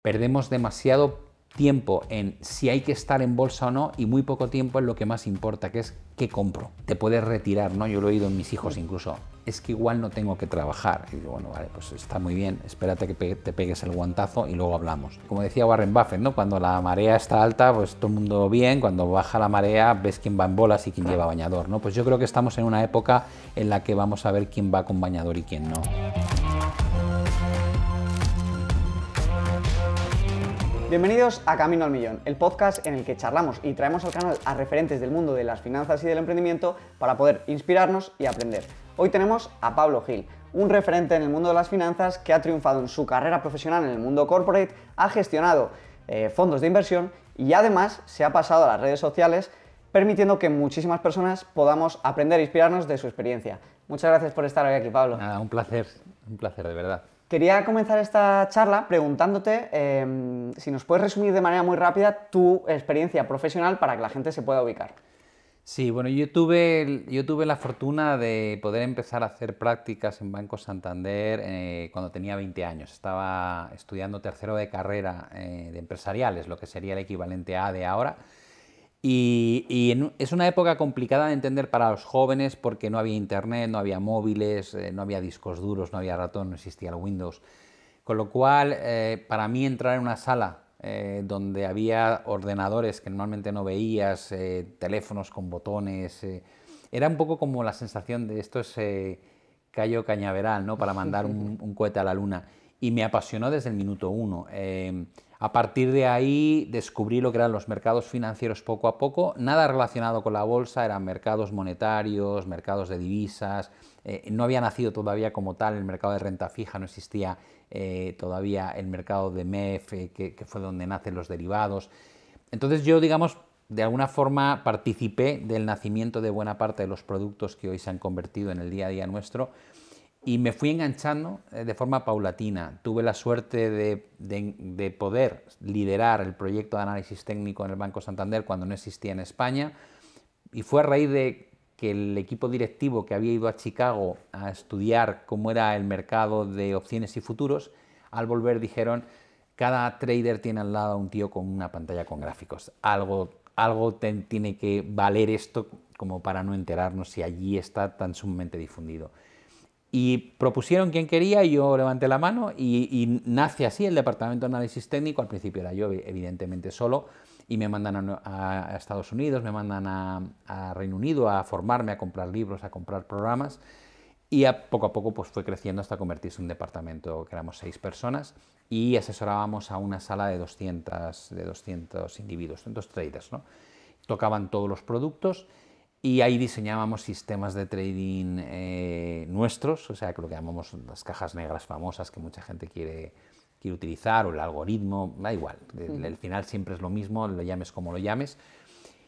Perdemos demasiado tiempo en si hay que estar en bolsa o no y muy poco tiempo en lo que más importa, que es qué compro. Te puedes retirar, ¿no? Yo lo he oído en mis hijos incluso. Es que igual no tengo que trabajar. Y digo, bueno, vale, pues está muy bien, espérate que te pegues el guantazo y luego hablamos. Como decía Warren Buffett, ¿no? Cuando la marea está alta, pues todo el mundo bien. Cuando baja la marea, ves quién va en bolas y quién lleva bañador, ¿no? Pues yo creo que estamos en una época en la que vamos a ver quién va con bañador y quién no. Bienvenidos a Camino al Millón, el podcast en el que charlamos y traemos al canal a referentes del mundo de las finanzas y del emprendimiento para poder inspirarnos y aprender. Hoy tenemos a Pablo Gil, un referente en el mundo de las finanzas que ha triunfado en su carrera profesional en el mundo corporate, ha gestionado eh, fondos de inversión y además se ha pasado a las redes sociales permitiendo que muchísimas personas podamos aprender e inspirarnos de su experiencia. Muchas gracias por estar hoy aquí, Pablo. Nada, un placer, un placer de verdad. Quería comenzar esta charla preguntándote em, si nos puedes resumir de manera muy rápida tu experiencia profesional para que la gente se pueda ubicar. Sí, bueno, yo tuve, la fortuna de poder empezar a hacer prácticas en Banco Santander eh, cuando tenía 20 años. Estaba estudiando tercero de carrera eh, de empresariales, lo que sería el equivalente a de ahora. Y, es una época complicada de entender para los jóvenes porque no había internet, no había móviles, eh, no había discos duros, no había ratón, no existía el Windows. Con lo cual, eh, para mí entrar en una sala eh, donde había ordenadores que normalmente no veías, teléfonos con botones, era un poco como la sensación de esto es Cayo cañaveral, ¿no? Para mandar un, un, cohete a la luna. Y me apasionó desde el minuto uno. Em, a partir de ahí descubrí lo que eran los mercados financieros poco a poco, nada relacionado con la bolsa, eran mercados monetarios, mercados de divisas, eh, no había nacido todavía como tal el mercado de renta fija, no existía eh, todavía el mercado de MEF, eh, que, que fue donde nacen los derivados. Entonces yo, digamos, de alguna forma participé del nacimiento de buena parte de los productos que hoy se han convertido en el día a día nuestro y me fui enganchando eh, de forma paulatina. Tuve la suerte de, poder liderar el proyecto de análisis técnico en el Banco Santander cuando no existía en España. Y fue a raíz de que el equipo directivo que había ido a Chicago a estudiar cómo era el mercado de opciones y futuros, al volver dijeron, cada trader tiene al lado a un tío con una pantalla con gráficos. Algo, algo tiene que valer esto como para no enterarnos si allí está tan sumamente difundido. Y propusieron quien quería, y yo levanté la mano y, nace así el Departamento de Análisis Técnico. Al principio era yo, e-, evidentemente, solo. Y me mandan a, Estados Unidos, me mandan a, Reino Unido a formarme, a comprar libros, a comprar programas. Y poco a poco pues, fue creciendo hasta convertirse en un departamento que éramos seis personas y asesorábamos a una sala de 200, de 200 individuos, 200 traders. Tocaban todos los productos y ahí diseñábamos sistemas de trading eh, nuestros, o sea, que lo que llamamos las cajas negras famosas que mucha gente quiere, quiere utilizar, o el algoritmo, da igual, el, final siempre es lo mismo, lo llames como lo llames.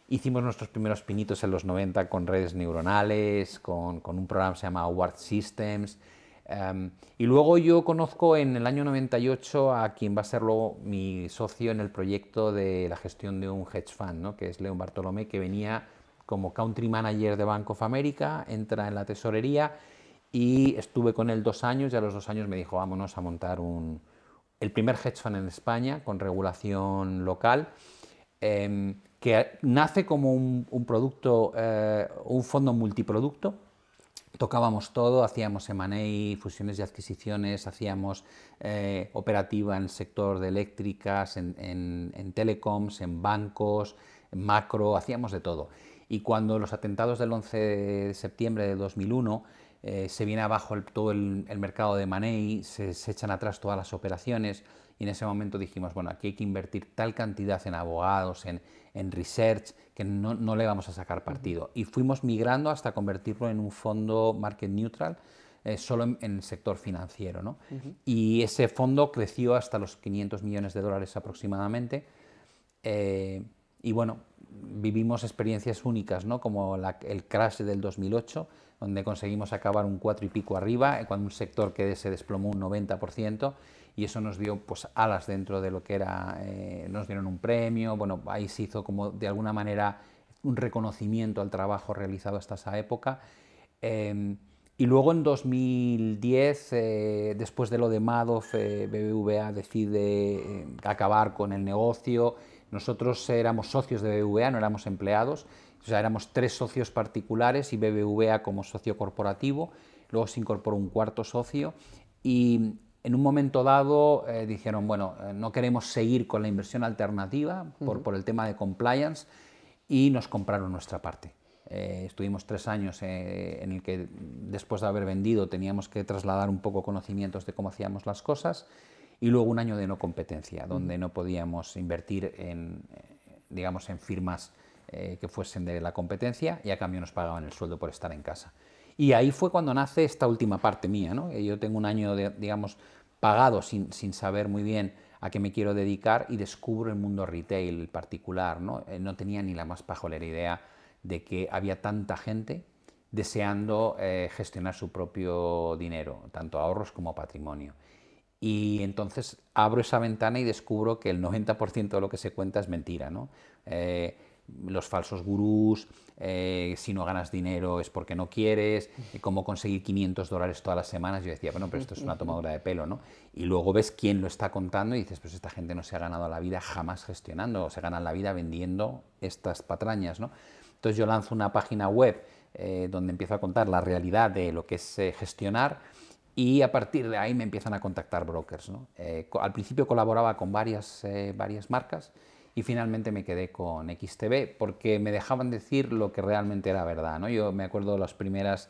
Hicimos nuestros primeros pinitos en los 90 con redes neuronales, con, con un programa que se llama Award Systems. Em, y luego yo conozco en el año 98 a quien va a ser luego mi socio en el proyecto de la gestión de un hedge fund, ¿no? que es León Bartolomé, que venía como country manager de Bank of America, entra en la tesorería y estuve con él dos años y a los dos años me dijo, vámonos a montar el primer hedge fund en España con regulación local, em, que nace como un, producto, eh, un fondo multiproducto. Tocábamos todo, hacíamos M&A, fusiones y adquisiciones, hacíamos eh, operativa en el sector de eléctricas, en, en telecoms, en bancos, en macro, hacíamos de todo y cuando los atentados del 11 de septiembre de 2001 eh, se viene abajo todo el, mercado de money se, echan atrás todas las operaciones y en ese momento dijimos, bueno, aquí hay que invertir tal cantidad en abogados, en, research, que no, le vamos a sacar partido. Y fuimos migrando hasta convertirlo en un fondo market neutral. Eh, solo en, el sector financiero. Y ese fondo creció hasta los 500 millones de dólares aproximadamente. Eh, y bueno, vivimos experiencias únicas, ¿no? como el crash del 2008, donde conseguimos acabar un cuatro y pico arriba, eh, cuando un sector que se desplomó un 90%, y eso nos dio pues, alas dentro de lo que era, eh, nos dieron un premio, bueno, ahí se hizo como de alguna manera un reconocimiento al trabajo realizado hasta esa época. Em, y luego en 2010, eh, después de lo de Madoff, BBVA decide acabar con el negocio, nosotros éramos socios de BBVA, no éramos empleados, o sea, éramos tres socios particulares y BBVA como socio corporativo, luego se incorporó un cuarto socio y en un momento dado eh, dijeron, bueno, eh, no queremos seguir con la inversión alternativa por, el tema de compliance y nos compraron nuestra parte. Eh, estuvimos tres años en el que después de haber vendido teníamos que trasladar un poco conocimientos de cómo hacíamos las cosas y luego un año de no competencia, donde no podíamos invertir en, eh, digamos, en firmas eh, que fuesen de la competencia y a cambio nos pagaban el sueldo por estar en casa. Y ahí fue cuando nace esta última parte mía, ¿no? Yo tengo un año, de, digamos, pagado sin, saber muy bien a qué me quiero dedicar y descubro el mundo retail particular, ¿no? Eh, no tenía ni la más pajolera idea de que había tanta gente deseando gestionar su propio dinero, tanto ahorros como patrimonio y entonces abro esa ventana y descubro que el 90% de lo que se cuenta es mentira, ¿no? Eh, los falsos gurús, eh, si no ganas dinero es porque no quieres, cómo conseguir 500 dólares todas las semanas. Yo decía, bueno, pero esto es una tomadura de pelo, ¿no? Y luego ves quién lo está contando y dices, pues esta gente no se ha ganado la vida jamás gestionando, o se gana la vida vendiendo estas patrañas, ¿no? Entonces yo lanzo una página web eh, donde empiezo a contar la realidad de lo que es gestionar y a partir de ahí me empiezan a contactar brokers. ¿no? Eh, al principio colaboraba con varias, eh, varias marcas y finalmente me quedé con XTB porque me dejaban decir lo que realmente era verdad. ¿no? Yo me acuerdo las primeras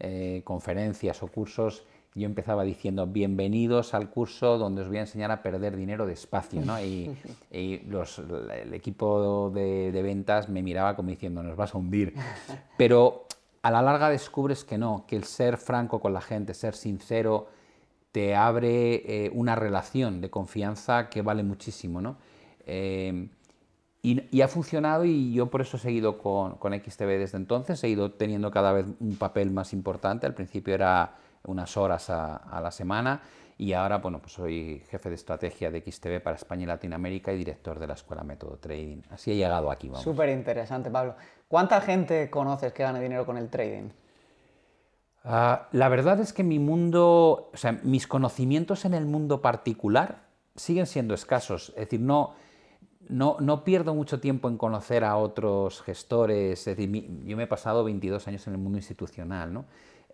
eh, conferencias o cursos, yo empezaba diciendo bienvenidos al curso donde os voy a enseñar a perder dinero despacio. ¿no? Y, el equipo de, de ventas me miraba como diciendo nos vas a hundir. Pero a la larga descubres que no, que el ser franco con la gente, ser sincero, te abre eh, una relación de confianza que vale muchísimo, ¿no? Em, y, ha funcionado y yo por eso he seguido con, con, XTV desde entonces, he ido teniendo cada vez un papel más importante, al principio era unas horas a la semana, y ahora bueno, pues soy jefe de estrategia de XTV para España y Latinoamérica y director de la Escuela Método Trading. Así he llegado aquí. Súper interesante, Pablo. ¿Cuánta gente conoces que gana dinero con el trading? Ah, la verdad es que mi mundo, mis conocimientos en el mundo particular siguen siendo escasos. Es decir, no, no, no pierdo mucho tiempo en conocer a otros gestores. yo me he pasado 22 años en el mundo institucional, ¿no?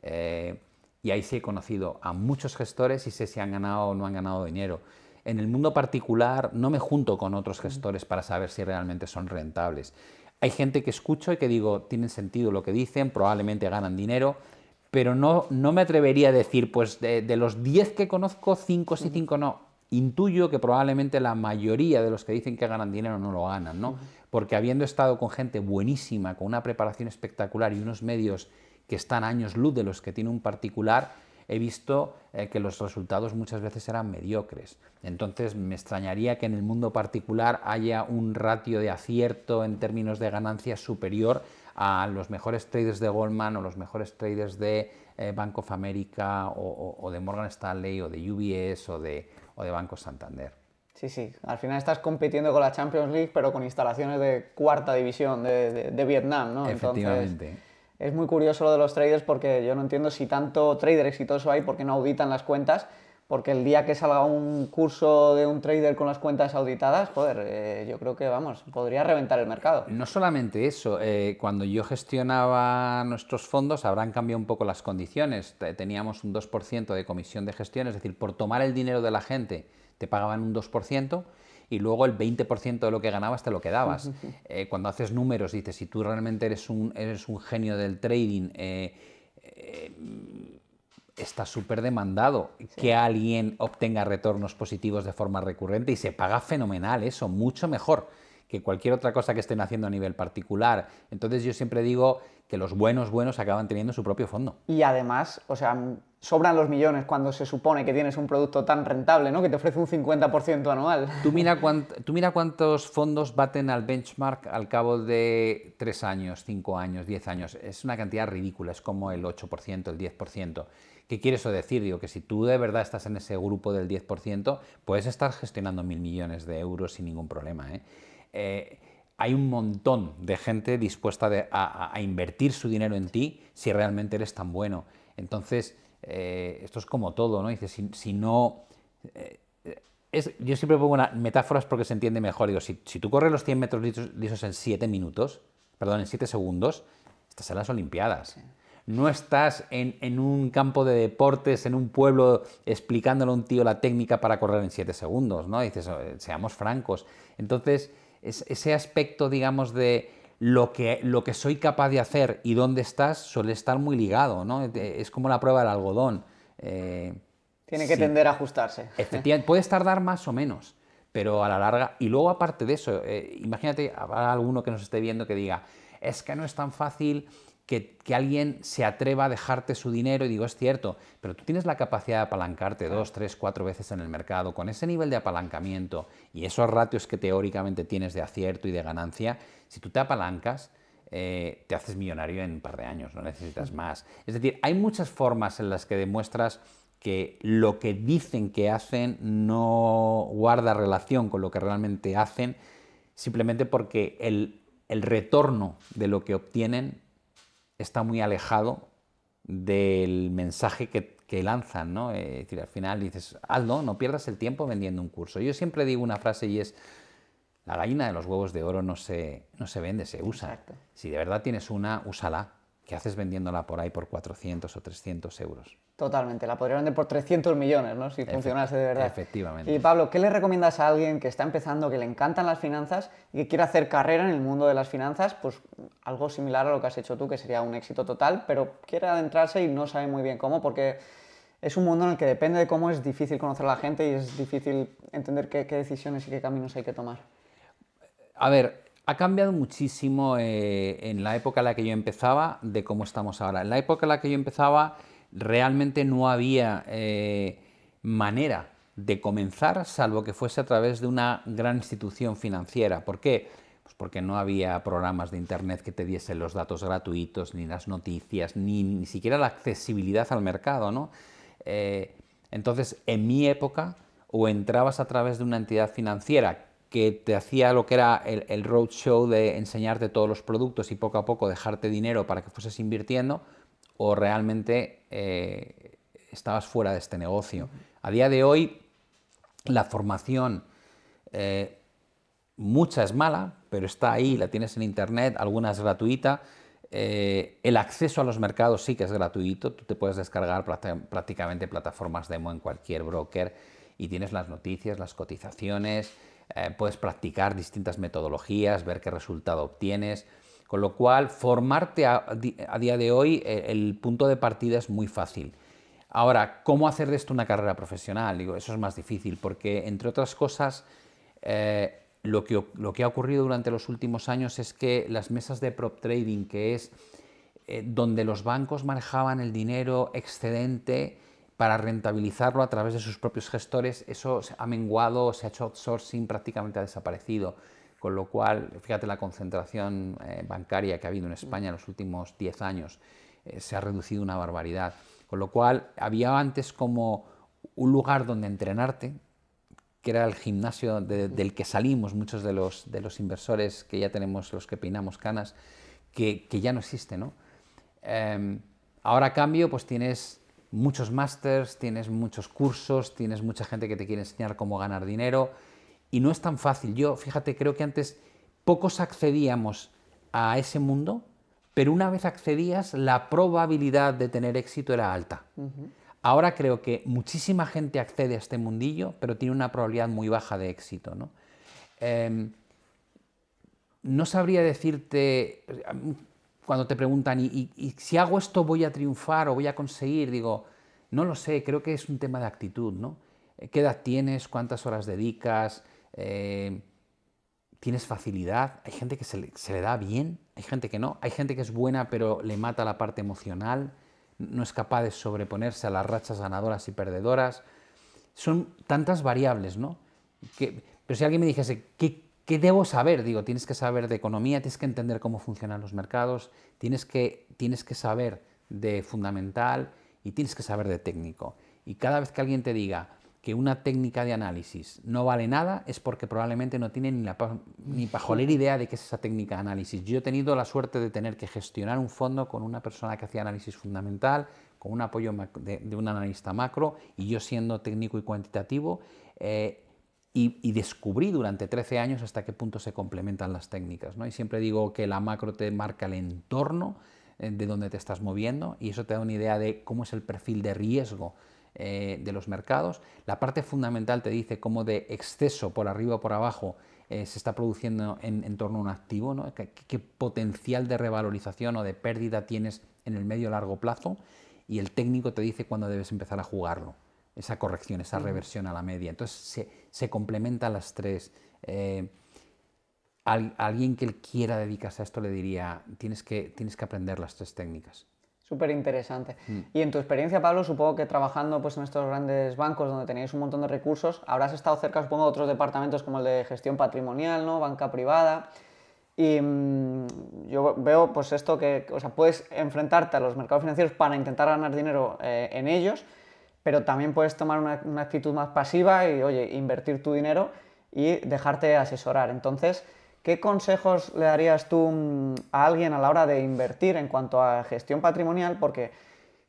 Eh, y ahí sí he conocido a muchos gestores y sé si han ganado o no han ganado dinero. En el mundo particular no me junto con otros gestores para saber si realmente son rentables. Hay gente que escucho y que digo, tienen sentido lo que dicen, probablemente ganan dinero, pero no, no me atrevería a decir, pues de, los 10 que conozco, 5 sí, 5 no. Intuyo que probablemente la mayoría de los que dicen que ganan dinero no lo ganan, ¿no? Porque habiendo estado con gente buenísima, con una preparación espectacular y unos medios que están años luz de los que tiene un particular, he visto eh, que los resultados muchas veces eran mediocres. Entonces me extrañaría que en el mundo particular haya un ratio de acierto en términos de ganancia superior a los mejores traders de Goldman o los mejores traders de eh, Bank of America o, de Morgan Stanley o de UBS o de, o de Banco Santander. Sí, sí, al final estás compitiendo con la Champions League, pero con instalaciones de cuarta división de, Vietnam, ¿no? Efectivamente es muy curioso lo de los traders porque yo no entiendo si tanto trader exitoso hay porque no auditan las cuentas, porque el día que salga un curso de un trader con las cuentas auditadas, joder, eh, yo creo que, vamos, podría reventar el mercado. No solamente eso, eh, cuando yo gestionaba nuestros fondos habrán cambiado un poco las condiciones. Teníamos un 2% de comisión de gestión, es decir, por tomar el dinero de la gente te pagaban un 2% y luego el 20% de lo que ganabas te lo quedabas. Eh, cuando haces números, dices, si tú realmente eres un, eres un genio del trading, eh, eh, está súper demandado que alguien obtenga retornos positivos de forma recurrente y se paga fenomenal eso, mucho mejor que cualquier otra cosa que estén haciendo a nivel particular. Entonces yo siempre digo que los buenos buenos acaban teniendo su propio fondo. Y además, o sea, sobran los millones cuando se supone que tienes un producto tan rentable, ¿no? Que te ofrece un 50% anual. Tú mira, cuántos fondos baten al benchmark al cabo de 3 años, 5 años, 10 años. Es una cantidad ridícula, es como el 8%, el 10%. ¿Qué quiere eso decir? Digo, que si tú de verdad estás en ese grupo del 10%, puedes estar gestionando mil millones de euros sin ningún problema, ¿eh? eh hay un montón de gente dispuesta a, invertir su dinero en ti si realmente eres tan bueno. Entonces, eh, esto es como todo, ¿no? Dices, si, no... Eh, yo siempre pongo una, metáforas porque se entiende mejor. Digo, si, tú corres los 100 metros lisos, en 7 minutos, perdón, en 7 segundos, estás en las Olimpiadas. No estás en, en, un campo de deportes, en un pueblo, explicándole a un tío la técnica para correr en 7 segundos, ¿no? Dices, seamos francos. Entonces, ese aspecto, digamos, de lo que, lo que soy capaz de hacer y dónde estás suele estar muy ligado, ¿no? Es como la prueba del algodón. Eh, Tiene que tender a ajustarse. Efectivamente, puedes tardar más o menos, pero a la larga. Y luego, aparte de eso, eh, imagínate, habrá alguno que nos esté viendo que diga, es que no es tan fácil que, alguien se atreva a dejarte su dinero y digo, es cierto, pero tú tienes la capacidad de apalancarte dos, tres, cuatro veces en el mercado con ese nivel de apalancamiento y esos ratios que teóricamente tienes de acierto y de ganancia, si tú te apalancas, eh, te haces millonario en un par de años, no necesitas más. Es decir, hay muchas formas en las que demuestras que lo que dicen que hacen no guarda relación con lo que realmente hacen, simplemente porque el, el retorno de lo que obtienen está muy alejado del mensaje que, lanzan, eh, al final dices, Aldo, no pierdas el tiempo vendiendo un curso. Yo siempre digo una frase y es, la gallina de los huevos de oro no se, no se vende, se usa. Si de verdad tienes una, úsala. ¿Qué haces vendiéndola por ahí por 400 o 300 euros? Totalmente, la podría vender por 300 millones, ¿no? Si funcionase de verdad. Efectivamente. Y Pablo, ¿qué le recomiendas a alguien que está empezando, que le encantan las finanzas y que quiere hacer carrera en el mundo de las finanzas? Pues algo similar a lo que has hecho tú, que sería un éxito total, pero quiere adentrarse y no sabe muy bien cómo, porque es un mundo en el que depende de cómo es difícil conocer a la gente y es difícil entender qué, decisiones y qué caminos hay que tomar. A ver, ha cambiado muchísimo eh, en la época en la que yo empezaba de cómo estamos ahora. En la época en la que yo empezaba realmente no había eh, manera de comenzar, salvo que fuese a través de una gran institución financiera. ¿Por qué? Pues porque no había programas de Internet que te diesen los datos gratuitos, ni las noticias, ni, siquiera la accesibilidad al mercado. ¿no? Eh, entonces, en mi época, o entrabas a través de una entidad financiera que te hacía lo que era el, el roadshow de enseñarte todos los productos y poco a poco dejarte dinero para que fueses invirtiendo, o realmente eh, estabas fuera de este negocio. A día de hoy, la formación, eh, mucha es mala, pero está ahí, la tienes en Internet, alguna es gratuita. Eh, el acceso a los mercados sí que es gratuito, tú te puedes descargar prácticamente plataformas demo en cualquier broker y tienes las noticias, las cotizaciones, puedes practicar distintas metodologías, ver qué resultado obtienes. Con lo cual, formarte a, día de hoy, e, el punto de partida es muy fácil. Ahora, ¿cómo hacer de esto una carrera profesional? eso es más difícil, porque entre otras cosas, eh, lo, que, ha ocurrido durante los últimos años es que las mesas de prop trading, que es eh, donde los bancos manejaban el dinero excedente para rentabilizarlo a través de sus propios gestores, eso ha menguado, se ha hecho outsourcing, prácticamente ha desaparecido. Con lo cual, fíjate la concentración eh, bancaria que ha habido en mm. España en los últimos 10 años, eh, se ha reducido una barbaridad. Con lo cual, había antes como un lugar donde entrenarte, que era el gimnasio del que salimos muchos de los, de los inversores que ya tenemos, los que peinamos canas, que, ya no existe. Em, ahora, a cambio, pues tienes muchos másters, tienes muchos cursos, tienes mucha gente que te quiere enseñar cómo ganar dinero y no es tan fácil. Yo, fíjate, creo que antes pocos accedíamos a ese mundo, pero una vez accedías, la probabilidad de tener éxito era alta. Ahora creo que muchísima gente accede a este mundillo, pero tiene una probabilidad muy baja de éxito. No, em, sabría decirte, cuando te preguntan, ¿y, si hago esto voy a triunfar o voy a conseguir? Digo, no lo sé, creo que es un tema de actitud, ¿no? ¿Qué edad tienes? ¿Cuántas horas dedicas? Eh, tienes facilidad, hay gente que se le, da bien, hay gente que no, hay gente que es buena pero le mata la parte emocional, no es capaz de sobreponerse a las rachas ganadoras y perdedoras. Son tantas variables, ¿no? pero si alguien me dijese, ¿qué, ¿qué debo saber? Digo, tienes que saber de economía, tienes que entender cómo funcionan los mercados, tienes que, tienes que saber de fundamental y tienes que saber de técnico. Y cada vez que alguien te diga, una técnica de análisis no vale nada es porque probablemente no tiene ni, la, ni pajolera idea de qué es esa técnica de análisis. Yo he tenido la suerte de tener que gestionar un fondo con una persona que hacía análisis fundamental, con un apoyo de, un analista macro y yo siendo técnico y cuantitativo. Eh, y, descubrí durante 13 años hasta qué punto se complementan las técnicas. ¿no? Y siempre digo que la macro te marca el entorno eh, de donde te estás moviendo y eso te da una idea de cómo es el perfil de riesgo eh, de los mercados. La parte fundamental te dice cómo de exceso por arriba o por abajo eh, se está produciendo en, torno a un activo, ¿Qué, potencial de revalorización o de pérdida tienes en el medio largo plazo y el técnico te dice cuándo debes empezar a jugarlo, esa corrección, esa reversión a la media. Entonces se, complementa complementan las tres. Eh, alguien que quiera dedicarse a esto le diría, tienes que, tienes que aprender las tres técnicas. Súper interesante. Mm. Y en tu experiencia, Pablo, supongo que trabajando pues, en estos grandes bancos donde tenéis un montón de recursos, habrás estado cerca, supongo, de otros departamentos como el de gestión patrimonial, ¿no? banca privada. Y mm, yo veo pues esto que, o sea, puedes enfrentarte a los mercados financieros para intentar ganar dinero eh, en ellos, pero también puedes tomar una actitud más pasiva y, oye, invertir tu dinero y dejarte asesorar. Entonces, ¿Qué consejos le darías tú mm, a alguien a la hora de invertir en cuanto a gestión patrimonial? Porque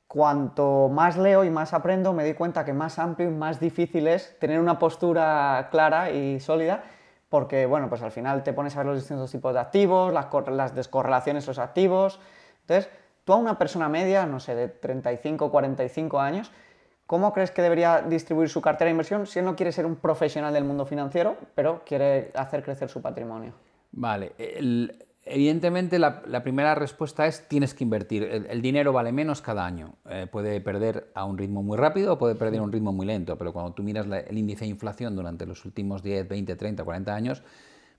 cuanto más leo y más aprendo, me doy cuenta que más amplio y más difícil es tener una postura clara y sólida, porque bueno, pues al final te pones a ver los distintos tipos de activos, las, las descorrelaciones de los activos. Entonces, tú a una persona media, no sé, de 35, 45 años, ¿Cómo crees que debería distribuir su cartera de inversión si él no quiere ser un profesional del mundo financiero, pero quiere hacer crecer su patrimonio? Vale. evidentemente, la, primera respuesta es tienes que invertir. El, dinero vale menos cada año. Eh, puede perder a un ritmo muy rápido o puede perder a un ritmo muy lento, pero cuando tú miras el índice de inflación durante los últimos 10, 20, 30, 40 años,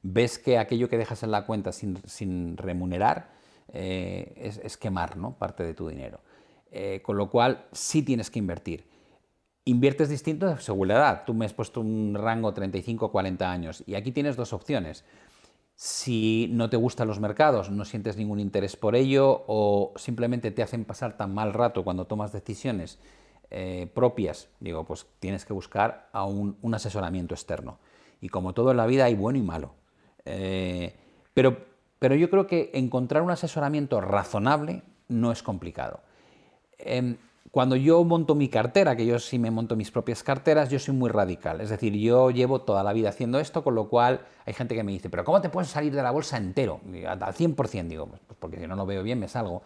ves que aquello que dejas en la cuenta sin, remunerar eh, es, quemar ¿no? parte de tu dinero. Eh, con lo cual, sí tienes que invertir. Inviertes distinto según la edad. Tú me has puesto un rango 35-40 años y aquí tienes dos opciones si no te gustan los mercados, no sientes ningún interés por ello o simplemente te hacen pasar tan mal rato cuando tomas decisiones eh, propias, digo, pues tienes que buscar a un, asesoramiento externo. Y como todo en la vida hay bueno y malo. Eh, pero, pero, yo creo que encontrar un asesoramiento razonable no es complicado. Em, cuando yo monto mi cartera, que yo sí me monto mis propias carteras, yo soy muy radical. Es decir, yo llevo toda la vida haciendo esto, con lo cual hay gente que me dice, pero ¿cómo te puedes salir de la bolsa entero? Al 100%, digo, pues, pues porque si no lo veo bien, me salgo.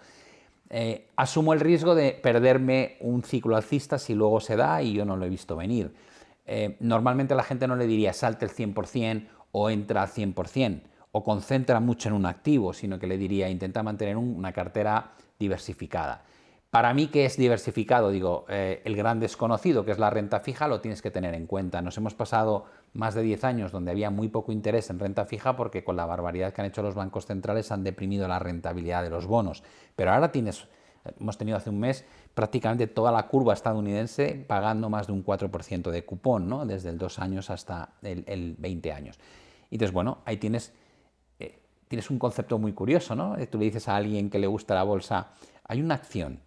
Eh, asumo el riesgo de perderme un ciclo alcista si luego se da y yo no lo he visto venir. Eh, normalmente la gente no le diría salte el 100% o entra al 100% o concentra mucho en un activo, sino que le diría intenta mantener una cartera diversificada. Para mí, que es diversificado? Digo, eh, el gran desconocido, que es la renta fija, lo tienes que tener en cuenta. Nos hemos pasado más de 10 años donde había muy poco interés en renta fija porque con la barbaridad que han hecho los bancos centrales han deprimido la rentabilidad de los bonos. Pero ahora tienes, hemos tenido hace un mes prácticamente toda la curva estadounidense pagando más de un 4% de cupón, ¿no? desde el 2 años hasta el, 20 años. Y entonces, bueno, ahí tienes, eh, tienes un concepto muy curioso, ¿no? Tú le dices a alguien que le gusta la bolsa, hay una acción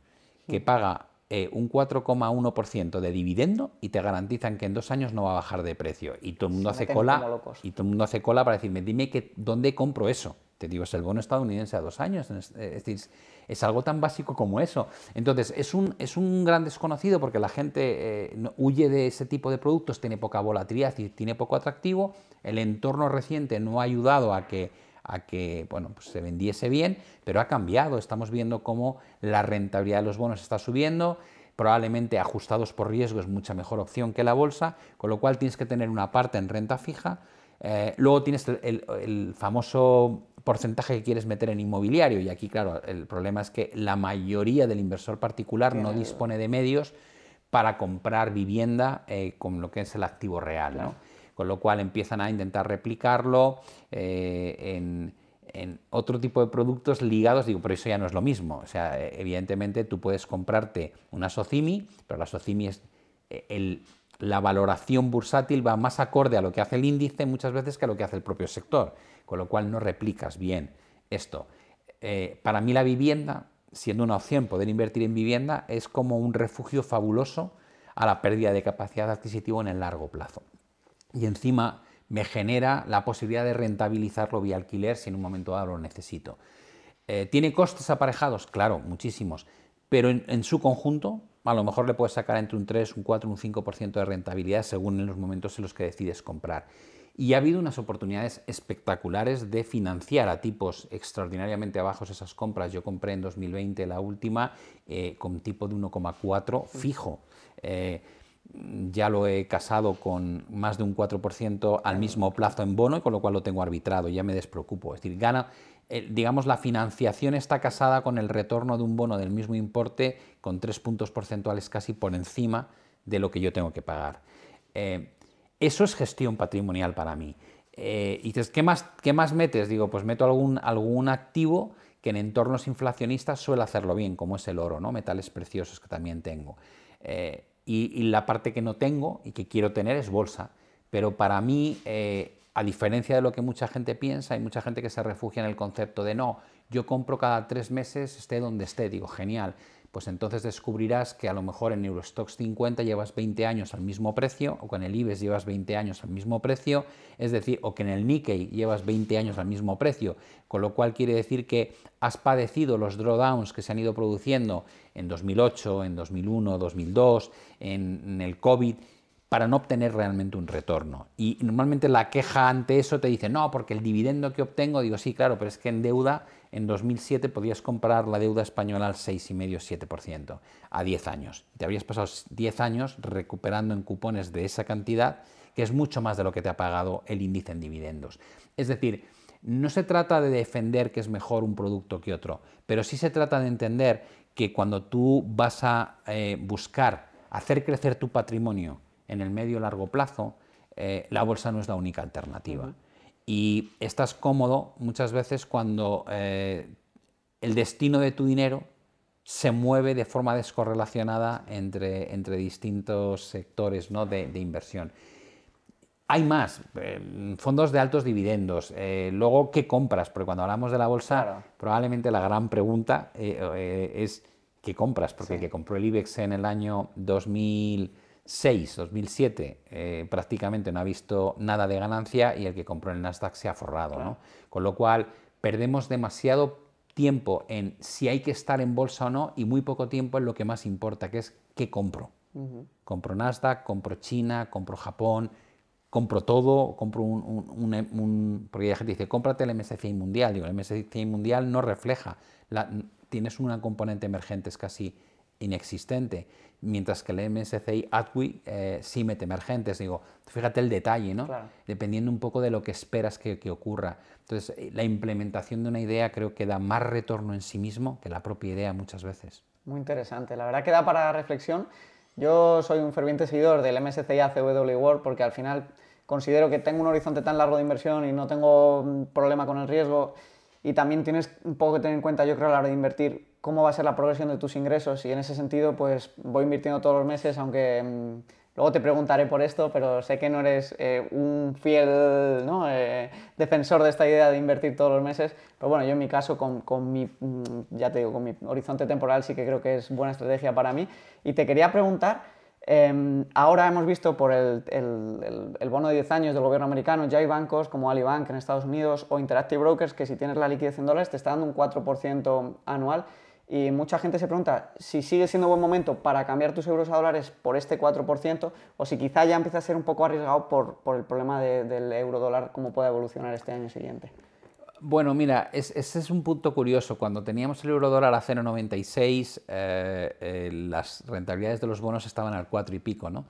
que mm. paga eh, un 4,1% de dividendo y te garantizan que en dos años no va a bajar de precio. Y todo el mundo hace cola. Y todo el mundo hace cola para decirme, dime que, dónde compro eso. Te digo, es el bono estadounidense a dos años. Es eh, es algo tan básico como eso. Entonces, es un, es un gran desconocido porque la gente eh, huye de ese tipo de productos, tiene poca volatilidad y tiene poco atractivo. El entorno reciente no ha ayudado a que a que bueno, pues se vendiese bien, pero ha cambiado. Estamos viendo cómo la rentabilidad de los bonos está subiendo, probablemente ajustados por riesgo es mucha mejor opción que la bolsa, con lo cual tienes que tener una parte en renta fija. Eh, luego tienes el, famoso porcentaje que quieres meter en inmobiliario y aquí, claro, el problema es que la mayoría del inversor particular no dispone de medios para comprar vivienda eh, con lo que es el activo real con lo cual empiezan a intentar replicarlo eh, en, otro tipo de productos ligados, digo, pero eso ya no es lo mismo. O sea, eh, evidentemente tú puedes comprarte una Socimi, pero la Socimi es eh, la valoración bursátil va más acorde a lo que hace el índice muchas veces que a lo que hace el propio sector, con lo cual no replicas bien esto. para mí la vivienda, siendo una opción poder invertir en vivienda, es como un refugio fabuloso a la pérdida de capacidad adquisitiva en el largo plazo y encima me genera la posibilidad de rentabilizarlo vía alquiler si en un momento dado lo necesito. Eh, ¿Tiene costes aparejados? Claro, muchísimos, pero en, su conjunto a lo mejor le puedes sacar entre un 3, un 4, un 5% de rentabilidad según en los momentos en los que decides comprar. Y ha habido unas oportunidades espectaculares de financiar a tipos extraordinariamente bajos esas compras. Yo compré en 2020 la última eh, con tipo de 1,4 fijo. Eh, ya lo he casado con más de un 4% al mismo plazo en bono y con lo cual lo tengo arbitrado, ya me despreocupo. Es decir, gana, eh, digamos, la financiación está casada con el retorno de un bono del mismo importe con tres puntos porcentuales casi por encima de lo que yo tengo que pagar. Eh, eso es gestión patrimonial para mí. Eh, y dices, ¿qué más, ¿qué más metes? Digo, pues meto algún, algún activo que en entornos inflacionistas suele hacerlo bien, como es el oro, ¿no? metales preciosos que también tengo. Y, la parte que no tengo y que quiero tener es bolsa. Pero para mí, eh, a diferencia de lo que mucha gente piensa, hay mucha gente que se refugia en el concepto de no, yo compro cada tres meses, esté donde esté, digo, genial pues entonces descubrirás que a lo mejor en Eurostox 50 llevas 20 años al mismo precio, o que en el IBEX llevas 20 años al mismo precio, es decir, o que en el Nikkei llevas 20 años al mismo precio, con lo cual quiere decir que has padecido los drawdowns que se han ido produciendo en 2008, en 2001, 2002, en el COVID, para no obtener realmente un retorno. Y normalmente la queja ante eso te dice, no, porque el dividendo que obtengo, digo, sí, claro, pero es que en deuda, en 2007 podías comprar la deuda española al 6,5-7% a 10 años. Te habrías pasado 10 años recuperando en cupones de esa cantidad, que es mucho más de lo que te ha pagado el índice en dividendos. Es decir, no se trata de defender que es mejor un producto que otro, pero sí se trata de entender que cuando tú vas a eh, buscar hacer crecer tu patrimonio, en el medio largo plazo, eh, la bolsa no es la única alternativa. Y estás cómodo muchas veces cuando eh, el destino de tu dinero se mueve de forma descorrelacionada entre, distintos sectores ¿no? de, inversión. Hay más, eh, fondos de altos dividendos. luego, ¿qué compras? Porque cuando hablamos de la bolsa, probablemente la gran pregunta es ¿qué compras? Porque que compró el IBEX en el año 2000... 6, 2007, eh, prácticamente no ha visto nada de ganancia y el que compró en el Nasdaq se ha forrado. Con lo cual, perdemos demasiado tiempo en si hay que estar en bolsa o no y muy poco tiempo en lo que más importa, que es qué compro. Compro Nasdaq, compro China, compro Japón, compro todo, compro un, porque la gente dice, cómprate el MSCI mundial. Digo, el MSCI mundial no refleja, la, tienes una componente emergente, es casi inexistente, mientras que el MSCI ATWI eh, sí mete emergentes. Digo, fíjate el detalle, ¿no? Dependiendo un poco de lo que esperas que, que, ocurra. Entonces, eh, la implementación de una idea creo que da más retorno en sí mismo que la propia idea muchas veces. Muy interesante. La verdad que da para reflexión. Yo soy un ferviente seguidor del MSCI ACW World porque al final considero que tengo un horizonte tan largo de inversión y no tengo mm, problema con el riesgo. Y también tienes un poco que tener en cuenta, yo creo, a la hora de invertir cómo va a ser la progresión de tus ingresos y en ese sentido pues voy invirtiendo todos los meses, aunque mm, luego te preguntaré por esto, pero sé que no eres eh, un fiel eh, defensor de esta idea de invertir todos los meses, pero bueno, yo en mi caso con, mi, mm, ya te digo, con mi horizonte temporal sí que creo que es buena estrategia para mí y te quería preguntar... Em, ahora hemos visto por el, bono de 10 años del gobierno americano, ya hay bancos como Alibank en Estados Unidos o Interactive Brokers que si tienes la liquidez en dólares te está dando un 4% anual. Y mucha gente se pregunta si sigue siendo buen momento para cambiar tus euros a dólares por este 4% o si quizá ya empieza a ser un poco arriesgado por, por el problema del euro dólar, cómo puede evolucionar este año siguiente. Bueno, mira, ese es un punto curioso. Cuando teníamos el euro dólar a 0,96, eh, eh, las rentabilidades de los bonos estaban al 4 y pico, ¿no?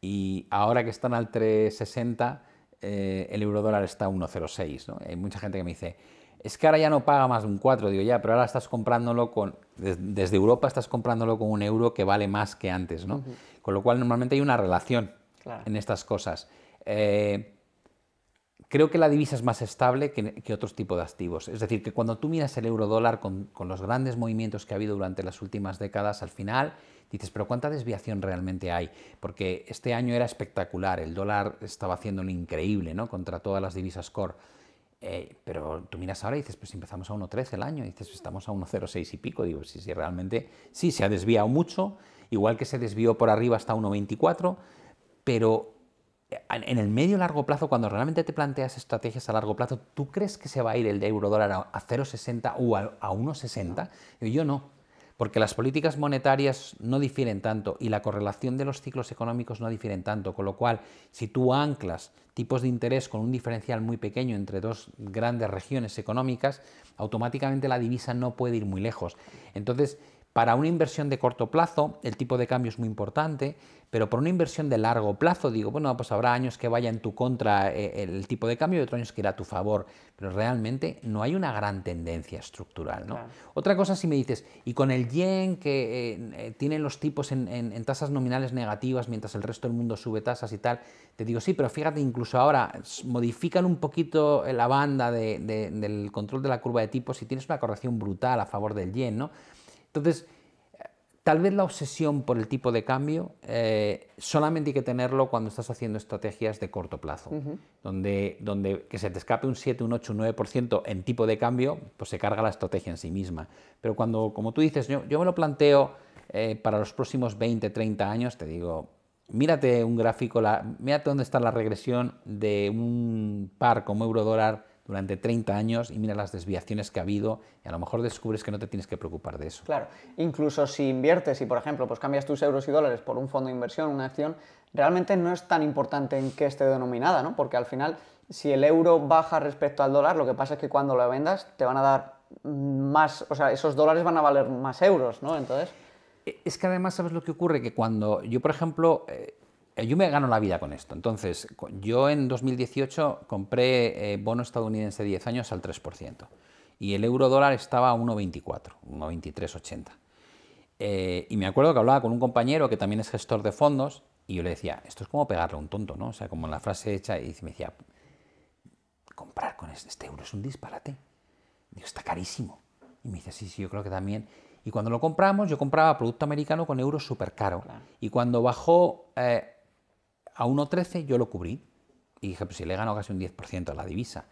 Y ahora que están al 3,60, eh, el euro dólar está a 1,06, Hay mucha gente que me dice, es que ahora ya no paga más de un 4, digo ya, pero ahora estás comprándolo con, desde Europa estás comprándolo con un euro que vale más que antes, ¿no? Con lo cual normalmente hay una relación en estas cosas. Eh, creo que la divisa es más estable que, otros tipos de activos. Es decir, que cuando tú miras el euro dólar con, los grandes movimientos que ha habido durante las últimas décadas, al final dices, pero ¿cuánta desviación realmente hay? Porque este año era espectacular, el dólar estaba haciendo un increíble, ¿no? Contra todas las divisas core. Eh, pero tú miras ahora y dices, pues empezamos a 1.13 el año, y dices, pues estamos a 1.06 y pico. Digo, sí, sí, realmente sí, se ha desviado mucho, igual que se desvió por arriba hasta 1.24, pero eh, en el medio largo plazo, cuando realmente te planteas estrategias a largo plazo, ¿tú crees que se va a ir el de euro dólar a 0.60 o a, a 1.60? Yo no porque las políticas monetarias no difieren tanto y la correlación de los ciclos económicos no difieren tanto, con lo cual si tú anclas tipos de interés con un diferencial muy pequeño entre dos grandes regiones económicas, automáticamente la divisa no puede ir muy lejos. Entonces, para una inversión de corto plazo, el tipo de cambio es muy importante, pero por una inversión de largo plazo digo, bueno, pues habrá años que vaya en tu contra eh, el tipo de cambio y otros años que irá a tu favor, pero realmente no hay una gran tendencia estructural. ¿no? Otra cosa si me dices, y con el yen que eh, eh, tienen los tipos en, tasas nominales negativas mientras el resto del mundo sube tasas y tal, te digo, sí, pero fíjate, incluso ahora modifican un poquito la banda del control de la curva de tipos y tienes una corrección brutal a favor del yen, ¿no? Entonces, Tal vez la obsesión por el tipo de cambio eh, solamente hay que tenerlo cuando estás haciendo estrategias de corto plazo, donde, donde que se te escape un 7, un 8, un 9% en tipo de cambio, pues se carga la estrategia en sí misma. Pero cuando, como tú dices, yo, me lo planteo eh, para los próximos 20, 30 años, te digo, mírate un gráfico, la, mírate dónde está la regresión de un par como euro dólar durante 30 años y mira las desviaciones que ha habido y a lo mejor descubres que no te tienes que preocupar de eso. Claro, incluso si inviertes y por ejemplo pues cambias tus euros y dólares por un fondo de inversión, una acción, realmente no es tan importante en qué esté denominada, ¿no? Porque al final si el euro baja respecto al dólar, lo que pasa es que cuando lo vendas te van a dar más, o sea, esos dólares van a valer más euros, ¿no? Entonces... E, es que además, ¿sabes lo que ocurre? Que cuando yo, por ejemplo, eh, eh, yo me gano la vida con esto. Entonces, yo en 2018 compré eh, bono estadounidense 10 años al 3%. Y el euro dólar estaba a 1,24, 1,2380. Eh, y me acuerdo que hablaba con un compañero que también es gestor de fondos y yo le decía, esto es como pegarle a un tonto, ¿no? O sea, como en la frase hecha, y me decía, comprar con este, euro es un disparate. Digo, está carísimo. Y me dice, sí, sí, yo creo que también. Y cuando lo compramos, yo compraba producto americano con euros súper caro. Y cuando bajó a 1.13 yo lo cubrí. Y dije, pues si le he casi un 10% a la divisa.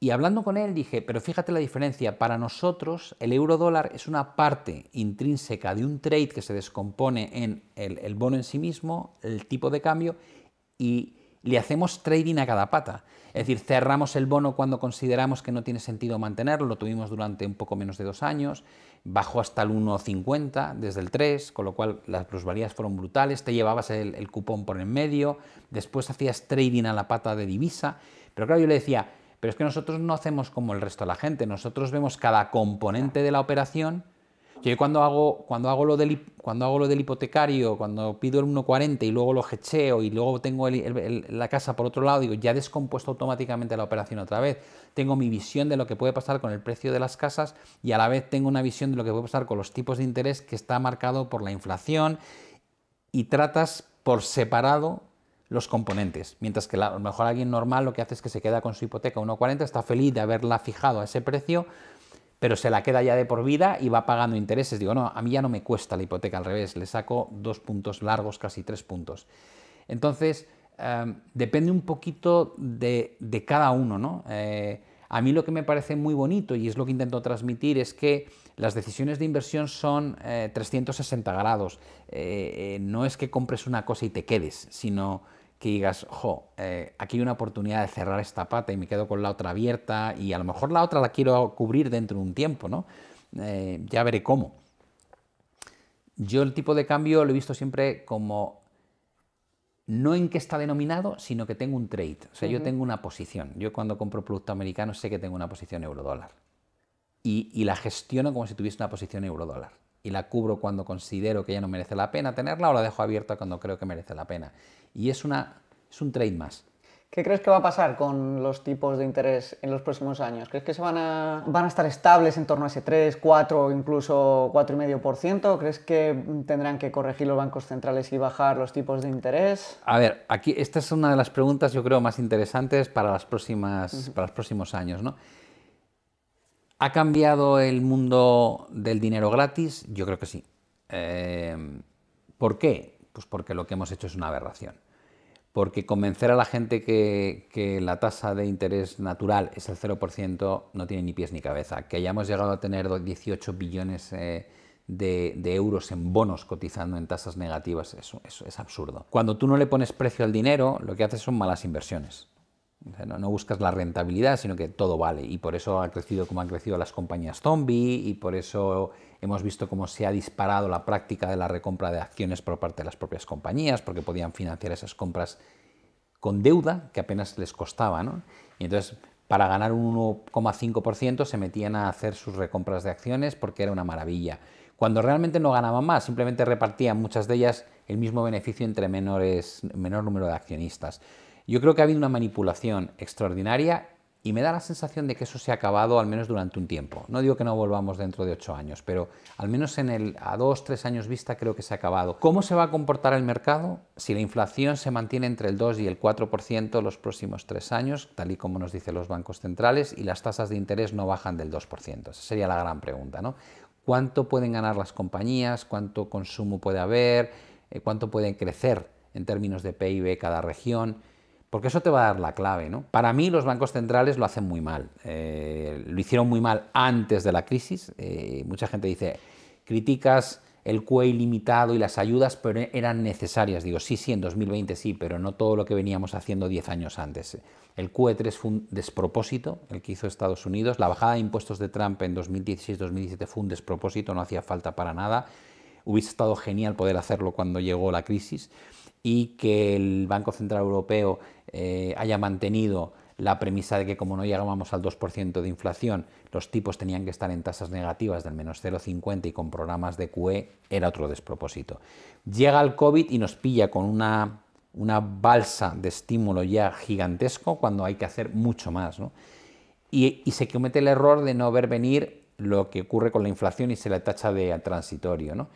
Y hablando con él dije, pero fíjate la diferencia, para nosotros el euro dólar es una parte intrínseca de un trade que se descompone en el, el bono en sí mismo, el tipo de cambio y le hacemos trading a cada pata. Es decir, cerramos el bono cuando consideramos que no tiene sentido mantenerlo, lo tuvimos durante un poco menos de dos años, bajó hasta el 1,50 desde el 3, con lo cual las plusvalías fueron brutales, te llevabas el, el cupón por en medio, después hacías trading a la pata de divisa, pero claro, yo le decía, pero es que nosotros no hacemos como el resto de la gente, nosotros vemos cada componente de la operación yo cuando hago, cuando hago, lo, del, cuando hago lo del hipotecario, cuando pido el 1.40 y luego lo hecheo y luego tengo la casa por otro lado, digo, ya he descompuesto automáticamente la operación otra vez. Tengo mi visión de lo que puede pasar con el precio de las casas y a la vez tengo una visión de lo que puede pasar con los tipos de interés que está marcado por la inflación y tratas por separado los componentes. Mientras que a lo mejor alguien normal lo que hace es que se queda con su hipoteca 1.40, está feliz de haberla fijado a ese precio pero se la queda ya de por vida y va pagando intereses. Digo, no, a mí ya no me cuesta la hipoteca, al revés, le saco dos puntos largos, casi tres puntos. Entonces, em, depende un poquito de, cada uno, ¿no? Eh, a mí lo que me parece muy bonito, y es lo que intento transmitir, es que las decisiones de inversión son 360 eh, grados. Eh, no es que compres una cosa y te quedes, sino que digas, jo, eh, aquí hay una oportunidad de cerrar esta pata y me quedo con la otra abierta y a lo mejor la otra la quiero cubrir dentro de un tiempo, ¿no? Eh, ya veré cómo. Yo el tipo de cambio lo he visto siempre como no en qué está denominado, sino que tengo un trade. O sea, yo tengo una posición. Yo cuando compro producto americano sé que tengo una posición eurodólar. Y, y la gestiono como si tuviese una posición eurodólar y la cubro cuando considero que ya no merece la pena tenerla o la dejo abierta cuando creo que merece la pena y es, una, es un trade más. ¿Qué crees que va a pasar con los tipos de interés en los próximos años? ¿Crees que se van a, van a estar estables en torno a ese 3, 4 incluso 4,5%? ¿Crees que tendrán que corregir los bancos centrales y bajar los tipos de interés? A ver, aquí esta es una de las preguntas yo creo más interesantes para, las próximas, para los próximos años. ¿no? ¿Ha cambiado el mundo del dinero gratis? Yo creo que sí. Eh, ¿Por qué? Pues porque lo que hemos hecho es una aberración. Porque convencer a la gente que, la tasa de interés natural es el 0% no tiene ni pies ni cabeza. Que hayamos llegado a tener 18 billones eh, de, euros en bonos cotizando en tasas negativas, es absurdo. Cuando tú no le pones precio al dinero, lo que haces son malas inversiones no, buscas la rentabilidad, sino que todo vale. Y por eso ha crecido como han crecido las compañías zombie y por eso hemos visto cómo se ha disparado la práctica de la recompra de acciones por parte de las propias compañías, porque podían financiar esas compras con deuda que apenas les costaba. ¿no? Y entonces, para ganar un 1,5% se metían a hacer sus recompras de acciones porque era una maravilla. Cuando realmente no ganaban más, simplemente repartían muchas de ellas el mismo beneficio entre menor número de accionistas. Yo creo que ha habido una manipulación extraordinaria y me da la sensación de que eso se ha acabado al menos durante un tiempo. No digo que no volvamos dentro de ocho años, pero al menos en el, a dos, tres años vista creo que se ha acabado. ¿Cómo se va a comportar el mercado si la inflación se mantiene entre el 2 y el 4% los próximos tres años, tal y como nos dicen los bancos centrales, y las tasas de interés no bajan del 2%? Esa sería la gran pregunta, ¿Cuánto pueden ganar las compañías? ¿Cuánto consumo puede haber? Eh, ¿Cuánto pueden crecer en términos de PIB cada región? Porque eso te va a dar la clave. ¿no? Para mí los bancos centrales lo hacen muy mal. Eh, lo hicieron muy mal antes de la crisis. Eh, mucha gente dice, criticas el QE limitado y las ayudas, pero eran necesarias. Digo, sí, sí, en 2020 sí, pero no todo lo que veníamos haciendo 10 años antes. El QE3 fue un despropósito, el que hizo Estados Unidos. La bajada de impuestos de Trump en 2016-2017 fue un despropósito, no hacía falta para nada. Hubiese estado genial poder hacerlo cuando llegó la crisis y que el Banco Central Europeo eh, haya mantenido la premisa de que como no llegábamos al 2% de inflación, los tipos tenían que estar en tasas negativas del menos 0,50 y con programas de QE era otro despropósito. Llega el COVID y nos pilla con una, una balsa de estímulo ya gigantesco cuando hay que hacer mucho más. Y, se comete el error de no ver venir lo que ocurre con la inflación y se la tacha de transitorio.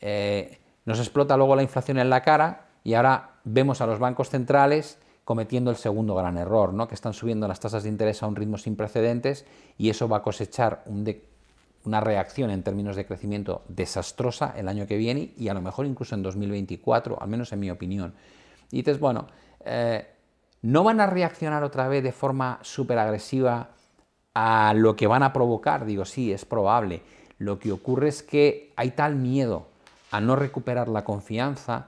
Eh, nos explota luego la inflación en la cara y ahora vemos a los bancos centrales cometiendo el segundo gran error, ¿no? que están subiendo las tasas de interés a un ritmo sin precedentes y eso va a cosechar una reacción en términos de crecimiento desastrosa el año que viene y a lo mejor incluso en 2024, al menos en mi opinión. Y dices, bueno, eh, no van a reaccionar otra vez de forma súper agresiva a lo que van a provocar. Digo, sí, es probable. Lo que ocurre es que hay tal miedo a no recuperar la confianza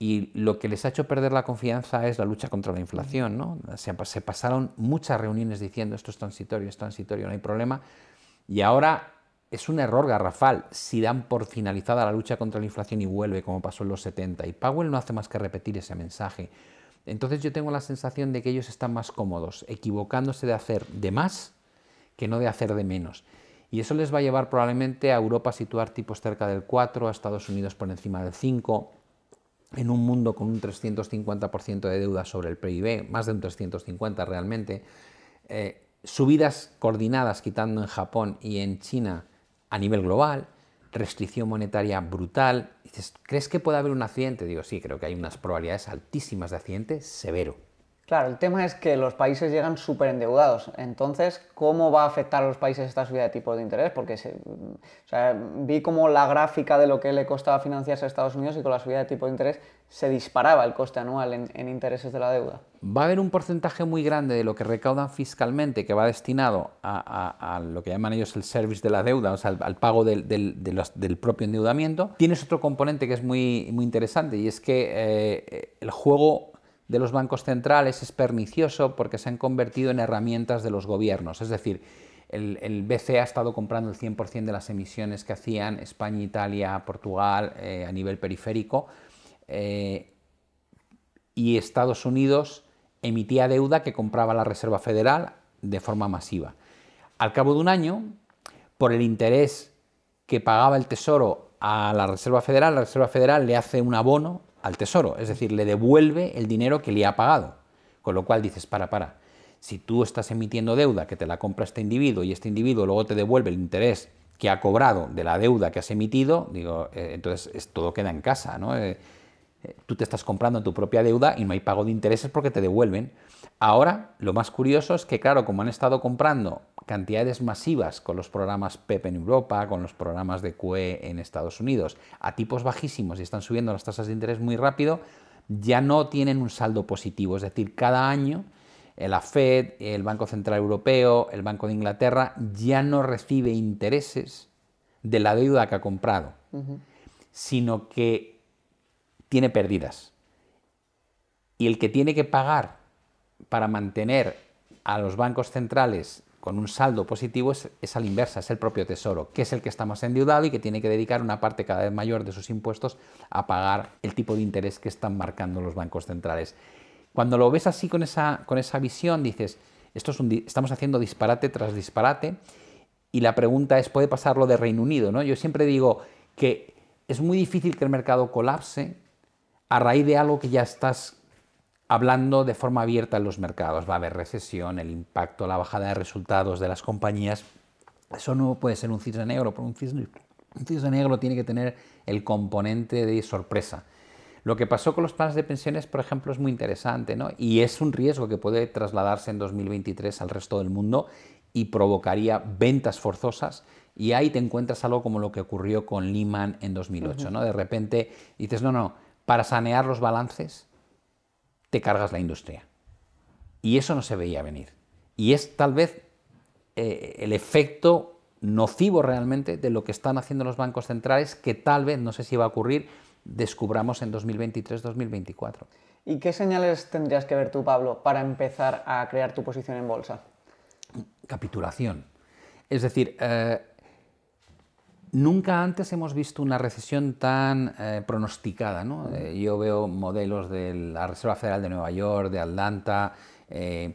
y lo que les ha hecho perder la confianza es la lucha contra la inflación. ¿no? Se, se, pasaron muchas reuniones diciendo esto es transitorio, es transitorio, no hay problema. Y ahora es un error garrafal si dan por finalizada la lucha contra la inflación y vuelve, como pasó en los 70. Y Powell no hace más que repetir ese mensaje. Entonces yo tengo la sensación de que ellos están más cómodos, equivocándose de hacer de más que no de hacer de menos. Y eso les va a llevar probablemente a Europa a situar tipos cerca del 4, a Estados Unidos por encima del 5, en un mundo con un 350% de deuda sobre el PIB, más de un 350 realmente, eh, subidas coordinadas quitando en Japón y en China a nivel global, restricción monetaria brutal. ¿crees que puede haber un accidente? Digo, sí, creo que hay unas probabilidades altísimas de accidente severo. Claro, el tema es que los países llegan súper endeudados. Entonces, ¿cómo va a afectar a los países esta subida de tipo de interés? Porque vi como la gráfica de lo que le costaba financiarse a Estados Unidos y con la subida de tipo de interés se disparaba el coste anual en, intereses de la deuda. Va a haber un porcentaje muy grande de lo que recaudan fiscalmente que va destinado a, lo que llaman ellos el service de la deuda, o sea, al, pago del, propio endeudamiento. Tienes otro componente que es muy, muy interesante y es que eh, el juego de los bancos centrales es pernicioso porque se han convertido en herramientas de los gobiernos. Es decir, el, BCE ha estado comprando el 100% de las emisiones que hacían España, Italia, Portugal eh, a nivel periférico eh, y Estados Unidos emitía deuda que compraba la Reserva Federal de forma masiva. Al cabo de un año, por el interés que pagaba el Tesoro a la Reserva Federal, la Reserva Federal le hace un abono al Tesoro, es decir, le devuelve el dinero que le ha pagado. Con lo cual dices, para, para, si tú estás emitiendo deuda que te la compra este individuo y este individuo luego te devuelve el interés que ha cobrado de la deuda que has emitido, digo, eh, entonces todo queda en casa, ¿no? Eh, eh, tú te estás comprando tu propia deuda y no hay pago de intereses porque te devuelven. Ahora, lo más curioso es que, claro, como han estado comprando cantidades masivas con los programas PEP e en Europa, con los programas de QE en Estados Unidos, a tipos bajísimos y están subiendo las tasas de interés muy rápido, ya no tienen un saldo positivo. Es decir, cada año eh, la Fed, el Banco Central Europeo, el Banco de Inglaterra, ya no recibe intereses de la deuda que ha comprado, sino que tiene pérdidas. Y el que tiene que pagar para mantener a los bancos centrales con un saldo positivo es, al a la inversa, es el propio tesoro, que es el que está más endeudado y que tiene que dedicar una parte cada vez mayor de sus impuestos a pagar el tipo de interés que están marcando los bancos centrales. Cuando lo ves así con esa, con esa visión, dices, esto es un, estamos haciendo disparate tras disparate, y la pregunta es, ¿puede pasar lo de Reino Unido? ¿no? Yo siempre digo que es muy difícil que el mercado colapse a raíz de algo que ya estás hablando de forma abierta en los mercados. Va a haber recesión, el impacto, la bajada de resultados de las compañías. Eso no puede ser un cisne negro, pero un cisne, un negro tiene que tener el componente de sorpresa. Lo que pasó con los planes de pensiones, por ejemplo, es muy interesante, Y es un riesgo que puede trasladarse en 2023 al resto del mundo y provocaría ventas forzosas. Y ahí te encuentras algo como lo que ocurrió con Lehman en 2008, ¿no? De repente dices, no, no, para sanear los balances te cargas la industria. Y eso no se veía venir. Y es tal vez eh, el efecto nocivo realmente de lo que están haciendo los bancos centrales que tal vez, no sé si va a ocurrir, descubramos en 2023-2024. ¿Y qué señales tendrías que ver tú, Pablo, para empezar a crear tu posición en bolsa? Capitulación. Es decir, eh, Nunca antes hemos visto una recesión tan eh, pronosticada. ¿no? Eh, yo veo modelos de la Reserva Federal de Nueva York, de Atlanta, eh,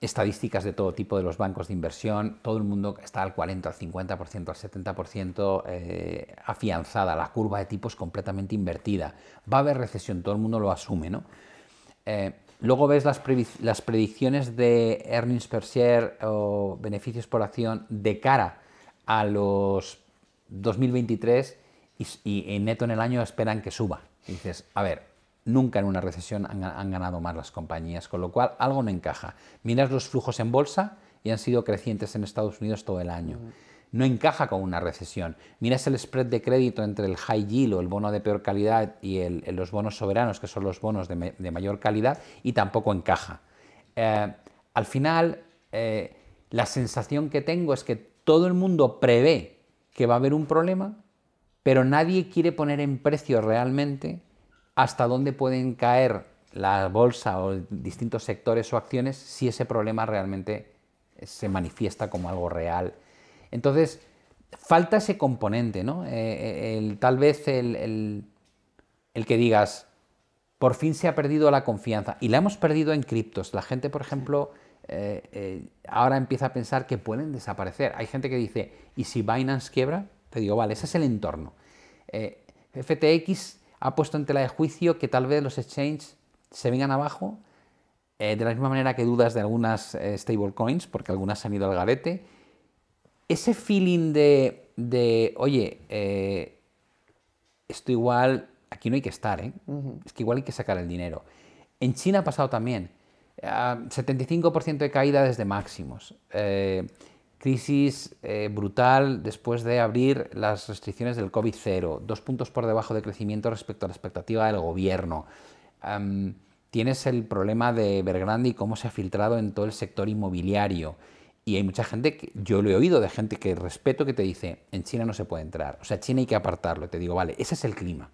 estadísticas de todo tipo de los bancos de inversión. Todo el mundo está al 40, al 50%, al 70% afianzada. La curva de tipos completamente invertida. Va a haber recesión, todo el mundo lo asume. ¿no? luego ves las, las, predicciones de earnings per share o beneficios por acción de cara a los 2023 y, en neto en el año esperan que suba. dices, a ver, nunca en una recesión han, ganado más las compañías, con lo cual algo no encaja. Miras los flujos en bolsa y han sido crecientes en Estados Unidos todo el año. Mm. No encaja con una recesión. Miras el spread de crédito entre el high yield o el bono de peor calidad y los bonos soberanos, que son los bonos de, mayor calidad, y tampoco encaja. Eh, al final, eh, la sensación que tengo es que todo el mundo prevé que va a haber un problema, pero nadie quiere poner en precio realmente hasta dónde pueden caer la bolsa o distintos sectores o acciones si ese problema realmente se manifiesta como algo real. Entonces, falta ese componente, ¿no? Eh, eh, el, tal vez el, el, que digas, por fin se ha perdido la confianza. Y la hemos perdido en criptos. La gente, por ejemplo... Eh, eh, ahora empieza a pensar que pueden desaparecer. Hay gente que dice, ¿y si Binance quiebra? Te digo, vale, ese es el entorno. Eh, FTX ha puesto en tela de juicio que tal vez los exchanges se vengan abajo, de la misma manera que dudas de algunas stablecoins, porque algunas han ido al garete. Ese feeling de, oye, esto igual, aquí no hay que estar, es que igual hay que sacar el dinero. En China ha pasado también 75% de caída desde máximos. Eh, crisis eh, brutal después de abrir las restricciones del COVID-0. Dos puntos por debajo de crecimiento respecto a la expectativa del gobierno. tienes el problema de Bergrande y cómo se ha filtrado en todo el sector inmobiliario. Y hay mucha gente, que, yo lo he oído de gente que respeto, que te dice, en China no se puede entrar. O sea, China hay que apartarlo. Y te digo, vale, ese es el clima.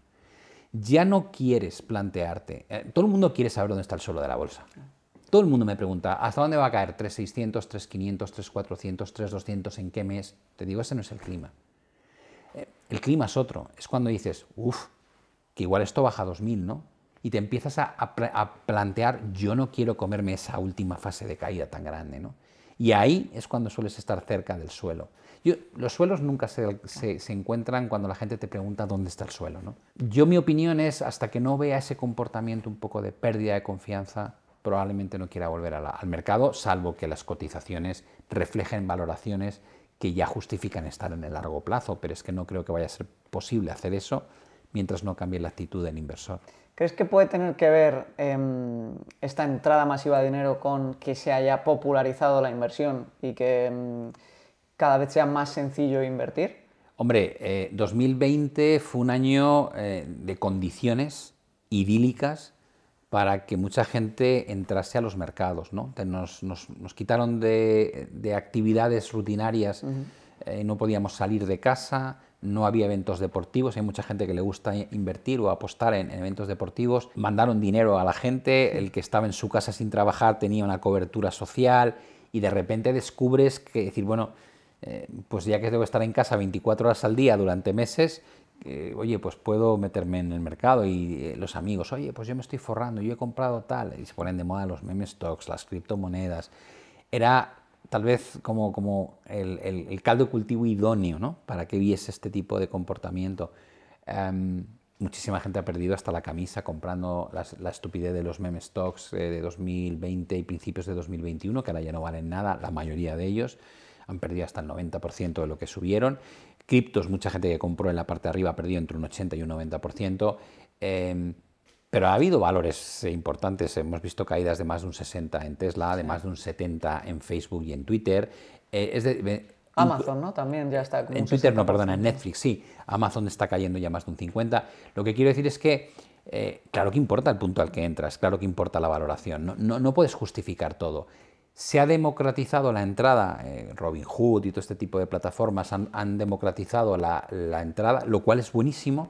Ya no quieres plantearte. Eh, todo el mundo quiere saber dónde está el suelo de la bolsa. Todo el mundo me pregunta, ¿hasta dónde va a caer 3600, 3500, 3400, 3200? ¿En qué mes? Te digo, ese no es el clima. Eh, el clima es otro. Es cuando dices, uff, que igual esto baja a 2000, ¿no? Y te empiezas a, plantear, yo no quiero comerme esa última fase de caída tan grande, ¿no? Y ahí es cuando sueles estar cerca del suelo. los suelos nunca se, encuentran cuando la gente te pregunta dónde está el suelo. ¿no? Yo mi opinión es, hasta que no vea ese comportamiento un poco de pérdida de confianza, probablemente no quiera volver al mercado, salvo que las cotizaciones reflejen valoraciones que ya justifican estar en el largo plazo, pero es que no creo que vaya a ser posible hacer eso mientras no cambie la actitud del inversor. ¿Crees que puede tener que ver em, esta entrada masiva de dinero con que se haya popularizado la inversión y que em, cada vez sea más sencillo invertir? Hombre, 2020 eh, fue un año eh, de condiciones idílicas para que mucha gente entrase a los mercados. ¿no? Nos, nos, nos quitaron de, actividades rutinarias, eh, no podíamos salir de casa, no había eventos deportivos, hay mucha gente que le gusta invertir o apostar en, eventos deportivos, mandaron dinero a la gente, el que estaba en su casa sin trabajar tenía una cobertura social y de repente descubres que decir, bueno, eh, pues ya que debo estar en casa 24 horas al día durante meses, oye, pues puedo meterme en el mercado y eh, los amigos, oye, pues yo me estoy forrando, yo he comprado tal, y se ponen de moda los meme stocks, las criptomonedas. Era tal vez como, como el, caldo de cultivo idóneo para que viese este tipo de comportamiento. Em, muchísima gente ha perdido hasta la camisa comprando la estupidez de los meme stocks eh, de 2020 y principios de 2021, que ahora ya no valen nada, la mayoría de ellos han perdido hasta el 90% de lo que subieron. Criptos, mucha gente que compró en la parte de arriba perdió entre un 80 y un 90%. Em, pero ha habido valores eh, importantes. Hemos visto caídas de más de un 60 en Tesla, de más de un 70 en Facebook y en Twitter. Eh, Amazon, ¿no? También ya está. en Twitter, no, perdona, en Netflix, sí. Amazon está cayendo ya más de un 50. Lo que quiero decir es que, eh, claro que importa el punto al que entras, claro que importa la valoración. no puedes justificar todo se ha democratizado la entrada, eh, Robin Hood y todo este tipo de plataformas han, democratizado la, entrada, lo cual es buenísimo,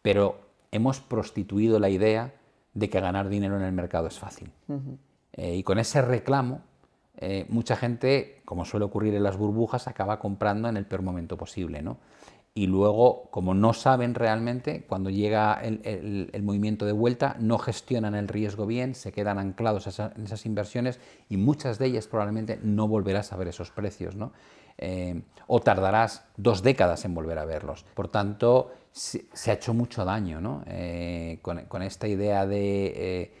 pero hemos prostituido la idea de que ganar dinero en el mercado es fácil. Eh, y con ese reclamo, eh, mucha gente, como suele ocurrir en las burbujas, acaba comprando en el peor momento posible. ¿no? y luego, como no saben realmente, cuando llega el, movimiento de vuelta, no gestionan el riesgo bien, se quedan anclados en esas inversiones y muchas de ellas probablemente no volverás a ver esos precios, ¿no? Eh, o tardarás dos décadas en volver a verlos. Por tanto, se, ha hecho mucho daño ¿no? Eh, con, esta idea de eh,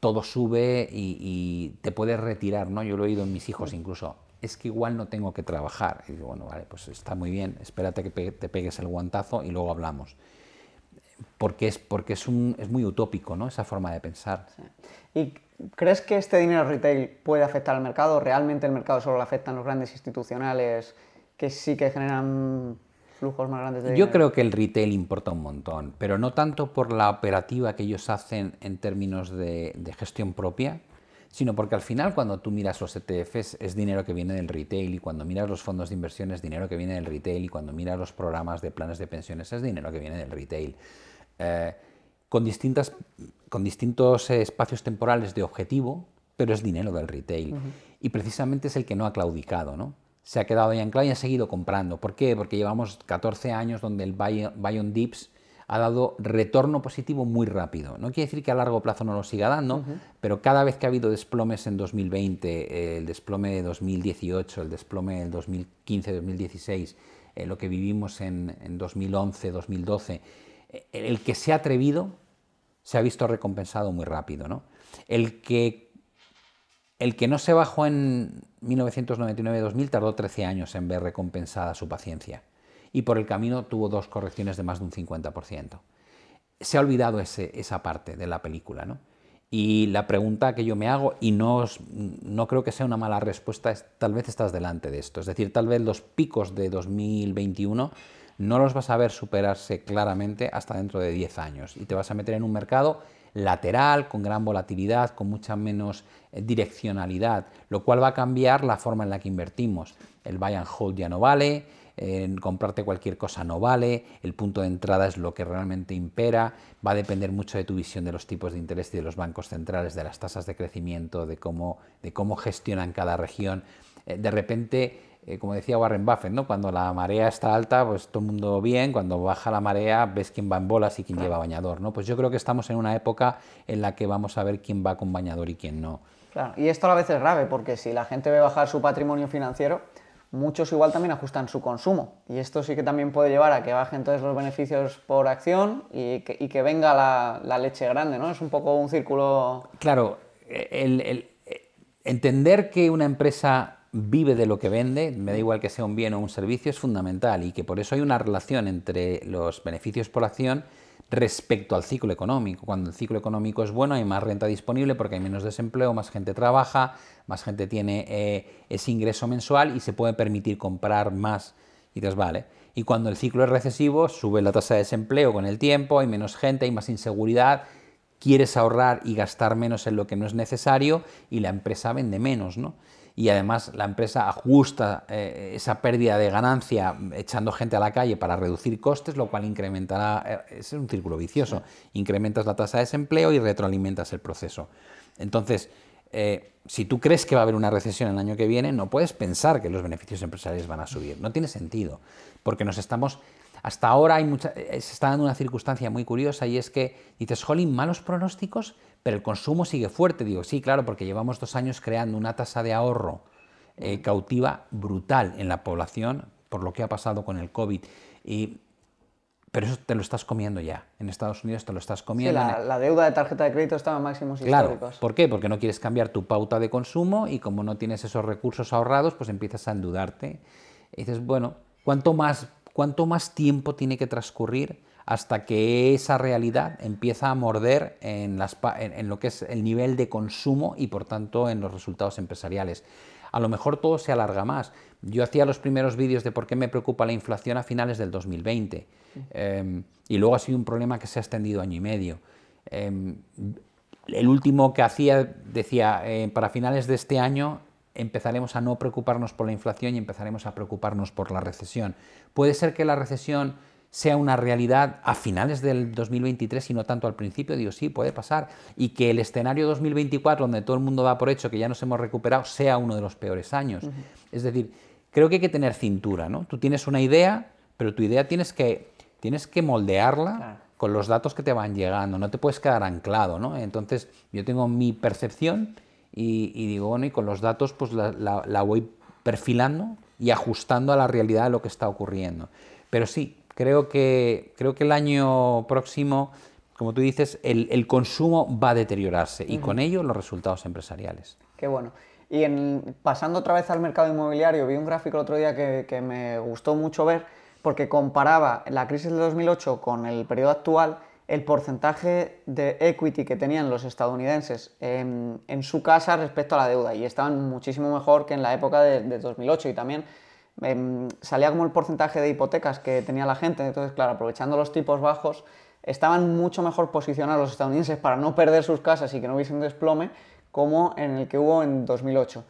todo sube y, te puedes retirar. ¿no? Yo lo he oído en mis hijos incluso es que igual no tengo que trabajar. Y digo, bueno, vale, pues está muy bien, espérate que te pegues el guantazo y luego hablamos. Porque es, porque es, un, es muy utópico, ¿no? Esa forma de pensar. ¿Y crees que este dinero retail puede afectar al mercado? ¿Realmente el mercado solo lo afectan los grandes institucionales que sí que generan flujos más grandes de dinero? Yo creo que el retail importa un montón, pero no tanto por la operativa que ellos hacen en términos de gestión propia, sino porque al final cuando tú miras los ETFs es dinero que viene del retail y cuando miras los fondos de inversión es dinero que viene del retail y cuando miras los programas de planes de pensiones es dinero que viene del retail. Eh, con, distintas, con distintos espacios temporales de objetivo, pero es dinero del retail. Y precisamente es el que no ha claudicado, ¿no? Se ha quedado ahí anclado y ha seguido comprando. ¿Por qué? Porque llevamos 14 años donde el buy, buy on dips ha dado retorno positivo muy rápido. No quiere decir que a largo plazo no lo siga dando, pero cada vez que ha habido desplomes en 2020, el desplome de 2018, el desplome del 2015-2016, eh, lo que vivimos en, 2011-2012, eh, el que se ha atrevido se ha visto recompensado muy rápido. El, que, el que no se bajó en 1999-2000 tardó 13 años en ver recompensada su paciencia y por el camino tuvo dos correcciones de más de un 50%. Se ha olvidado esa parte de la película, ¿no? Y la pregunta que yo me hago, y no, no creo que sea una mala respuesta, es tal vez estás delante de esto. Es decir, tal vez los picos de 2021 no los vas a ver superarse claramente hasta dentro de 10 años y te vas a meter en un mercado lateral, con gran volatilidad, con mucha menos eh, direccionalidad, lo cual va a cambiar la forma en la que invertimos. El buy and hold ya no vale, en comprarte cualquier cosa no vale, el punto de entrada es lo que realmente impera, va a depender mucho de tu visión de los tipos de interés y de los bancos centrales, de las tasas de crecimiento, de cómo, de cómo gestionan cada región. Eh, de repente, eh, como decía Warren Buffett, ¿no? cuando la marea está alta, pues todo el mundo bien, cuando baja la marea, ves quién va en bolas y quién lleva bañador. ¿no? Pues yo creo que estamos en una época en la que vamos a ver quién va con bañador y quién no. Y esto a veces es grave, porque si la gente ve bajar su patrimonio financiero, muchos igual también ajustan su consumo. Y esto sí que también puede llevar a que bajen todos los beneficios por acción y que, venga la, leche grande, ¿no? Es un poco un círculo... Claro, e, e, entender que una empresa vive de lo que vende, me da igual que sea un bien o un servicio, es fundamental y que por eso hay una relación entre los beneficios por acción respecto al ciclo económico. Cuando el ciclo económico es bueno hay más renta disponible porque hay menos desempleo, más gente trabaja, más gente tiene eh, ese ingreso mensual y se puede permitir comprar más y vale. Y cuando el ciclo es recesivo, sube la tasa de desempleo con el tiempo, hay menos gente, hay más inseguridad, quieres ahorrar y gastar menos en lo que no es necesario y la empresa vende menos, ¿no? y además la empresa ajusta eh, esa pérdida de ganancia echando gente a la calle para reducir costes, lo cual incrementará, eh, es un círculo vicioso, incrementas la tasa de desempleo y retroalimentas el proceso. Entonces, eh, si tú crees que va a haber una recesión el año que viene, no puedes pensar que los beneficios empresariales van a subir. No tiene sentido, porque nos estamos... Hasta ahora hay mucha, se está dando una circunstancia muy curiosa y es que dices, jolín, malos pronósticos pero el consumo sigue fuerte. Digo, sí, claro, porque llevamos dos años creando una tasa de ahorro eh, cautiva brutal en la población por lo que ha pasado con el COVID. Y, pero eso te lo estás comiendo ya. En Estados Unidos te lo estás comiendo. Sí, la, deuda de tarjeta de crédito estaba en máximos claro, ¿Por qué? Porque no quieres cambiar tu pauta de consumo y como no tienes esos recursos ahorrados, pues empiezas a endudarte. Y dices, bueno, ¿cuánto más, cuánto más tiempo tiene que transcurrir hasta que esa realidad empieza a morder en, lo que es el nivel de consumo y por tanto en los resultados empresariales. A lo mejor todo se alarga más. Yo hacía los primeros vídeos de por qué me preocupa la inflación a finales del 2020 em, y luego ha sido un problema que se ha extendido año y medio. Em, el último que hacía decía, eh, para finales de este año empezaremos a no preocuparnos por la inflación y empezaremos a preocuparnos por la recesión. Puede ser que la recesión sea una realidad a finales del 2023 y no tanto al principio, digo, sí, puede pasar, y que el escenario 2024, donde todo el mundo da por hecho que ya nos hemos recuperado, sea uno de los peores años. Es decir, creo que hay que tener cintura, ¿no? Tú tienes una idea, pero tu idea tienes que, tienes que moldearla con los datos que te van llegando, no te puedes quedar anclado, ¿no? Entonces, yo tengo mi percepción y, digo, bueno, y con los datos pues la voy perfilando y ajustando a la realidad de lo que está ocurriendo. Pero sí, Creo que, creo que el año próximo, como tú dices, el, consumo va a deteriorarse y con ello los resultados empresariales. Qué bueno. Y pasando otra vez al mercado inmobiliario, vi un gráfico el otro día que, me gustó mucho ver porque comparaba la crisis de 2008 con el periodo actual el porcentaje de equity que tenían los estadounidenses en, su casa respecto a la deuda y estaban muchísimo mejor que en la época de, 2008 y también Em, salía como el porcentaje de hipotecas que tenía la gente, entonces claro, aprovechando los tipos bajos, estaban mucho mejor posicionados los estadounidenses para no perder sus casas y que no hubiesen desplome, como en el que hubo en 2008.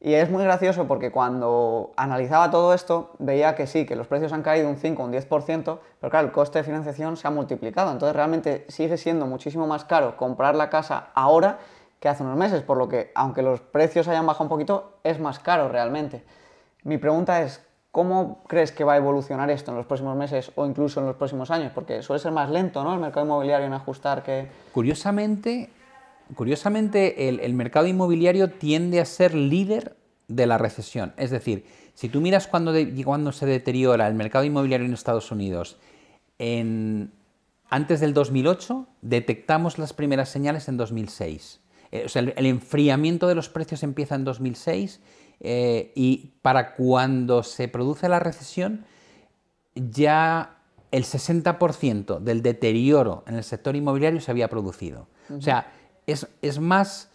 Y es muy gracioso porque cuando analizaba todo esto, veía que sí, que los precios han caído un 5 o un 10%, pero claro, el coste de financiación se ha multiplicado. Entonces realmente sigue siendo muchísimo más caro comprar la casa ahora que hace unos meses, por lo que aunque los precios hayan bajado un poquito, es más caro realmente. Mi pregunta es, ¿cómo crees que va a evolucionar esto en los próximos meses o incluso en los próximos años? Porque suele ser más lento, ¿no? El mercado inmobiliario en ajustar que... Curiosamente, el, mercado inmobiliario tiende a ser líder de la recesión. Es decir, si tú miras cuando, se deteriora el mercado inmobiliario en Estados Unidos, antes del 2008 detectamos las primeras señales en 2006. Eh, o sea, el, el enfriamiento de los precios empieza en 2006 eh, y para cuando se produce la recesión ya el 60% del deterioro en el sector inmobiliario se había producido. O sea, es, más,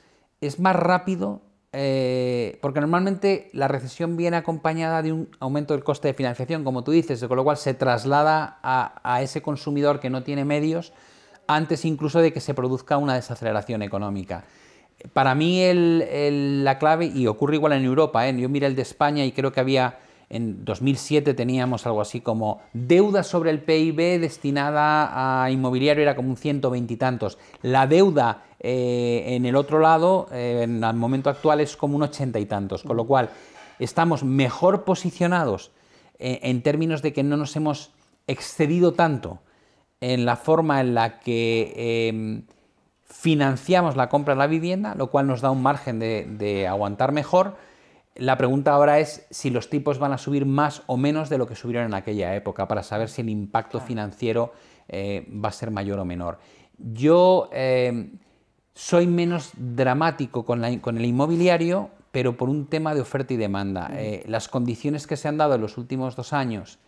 rápido eh, porque normalmente la recesión viene acompañada de un aumento del coste de financiación, como tú dices, con lo cual se traslada a, ese consumidor que no tiene medios antes incluso de que se produzca una desaceleración económica. Para mí la clave, y ocurre igual en Europa, ¿eh? yo miré el de España y creo que había, en 2007 teníamos algo así como deuda sobre el PIB destinada a inmobiliario, era como un 120 y tantos. La deuda eh, en el otro lado, eh, en el momento actual, es como un 80 y tantos, con lo cual estamos mejor posicionados en términos de que no nos hemos excedido tanto en la forma en la que em, financiamos la compra de la vivienda, lo cual nos da un margen de, aguantar mejor. La pregunta ahora es si los tipos van a subir más o menos de lo que subieron en aquella época, para saber si el impacto financiero eh, va a ser mayor o menor. Yo eh, soy menos dramático con, el inmobiliario, pero por un tema de oferta y demanda. Eh, las condiciones que se han dado en los últimos dos años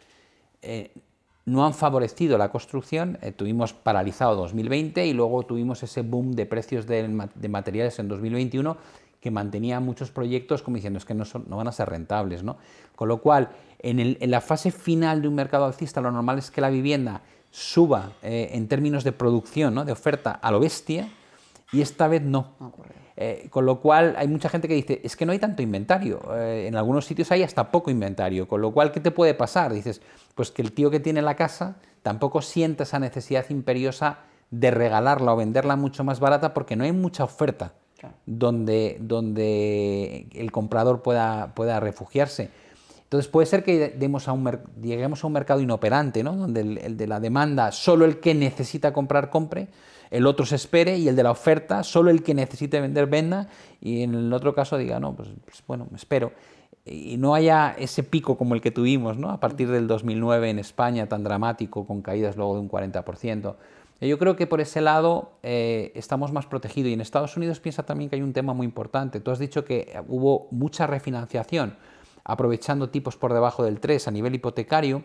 no han favorecido la construcción, eh, tuvimos paralizado 2020 y luego tuvimos ese boom de precios de, materiales en 2021 que mantenía muchos proyectos como diciendo es que no, van a ser rentables. ¿no? Con lo cual, en, la fase final de un mercado alcista lo normal es que la vivienda suba eh, en términos de producción, ¿no? de oferta a lo bestia, y esta vez no. Eh, con lo cual hay mucha gente que dice, es que no hay tanto inventario, en algunos sitios hay hasta poco inventario, con lo cual, ¿qué te puede pasar? Dices, pues que el tío que tiene la casa tampoco sienta esa necesidad imperiosa de regalarla o venderla mucho más barata porque no hay mucha oferta donde, donde el comprador pueda, pueda refugiarse. Entonces puede ser que demos a un lleguemos a un mercado inoperante, ¿no? donde el, de la demanda solo el que necesita comprar compre, el otro se espere y el de la oferta solo el que necesite vender venda y en el otro caso diga, no, pues, pues bueno, espero y no haya ese pico como el que tuvimos ¿no? a partir del 2009 en España, tan dramático, con caídas luego de un 40%. Yo creo que por ese lado eh, estamos más protegidos. Y en Estados Unidos piensa también que hay un tema muy importante. Tú has dicho que hubo mucha refinanciación, aprovechando tipos por debajo del 3 a nivel hipotecario.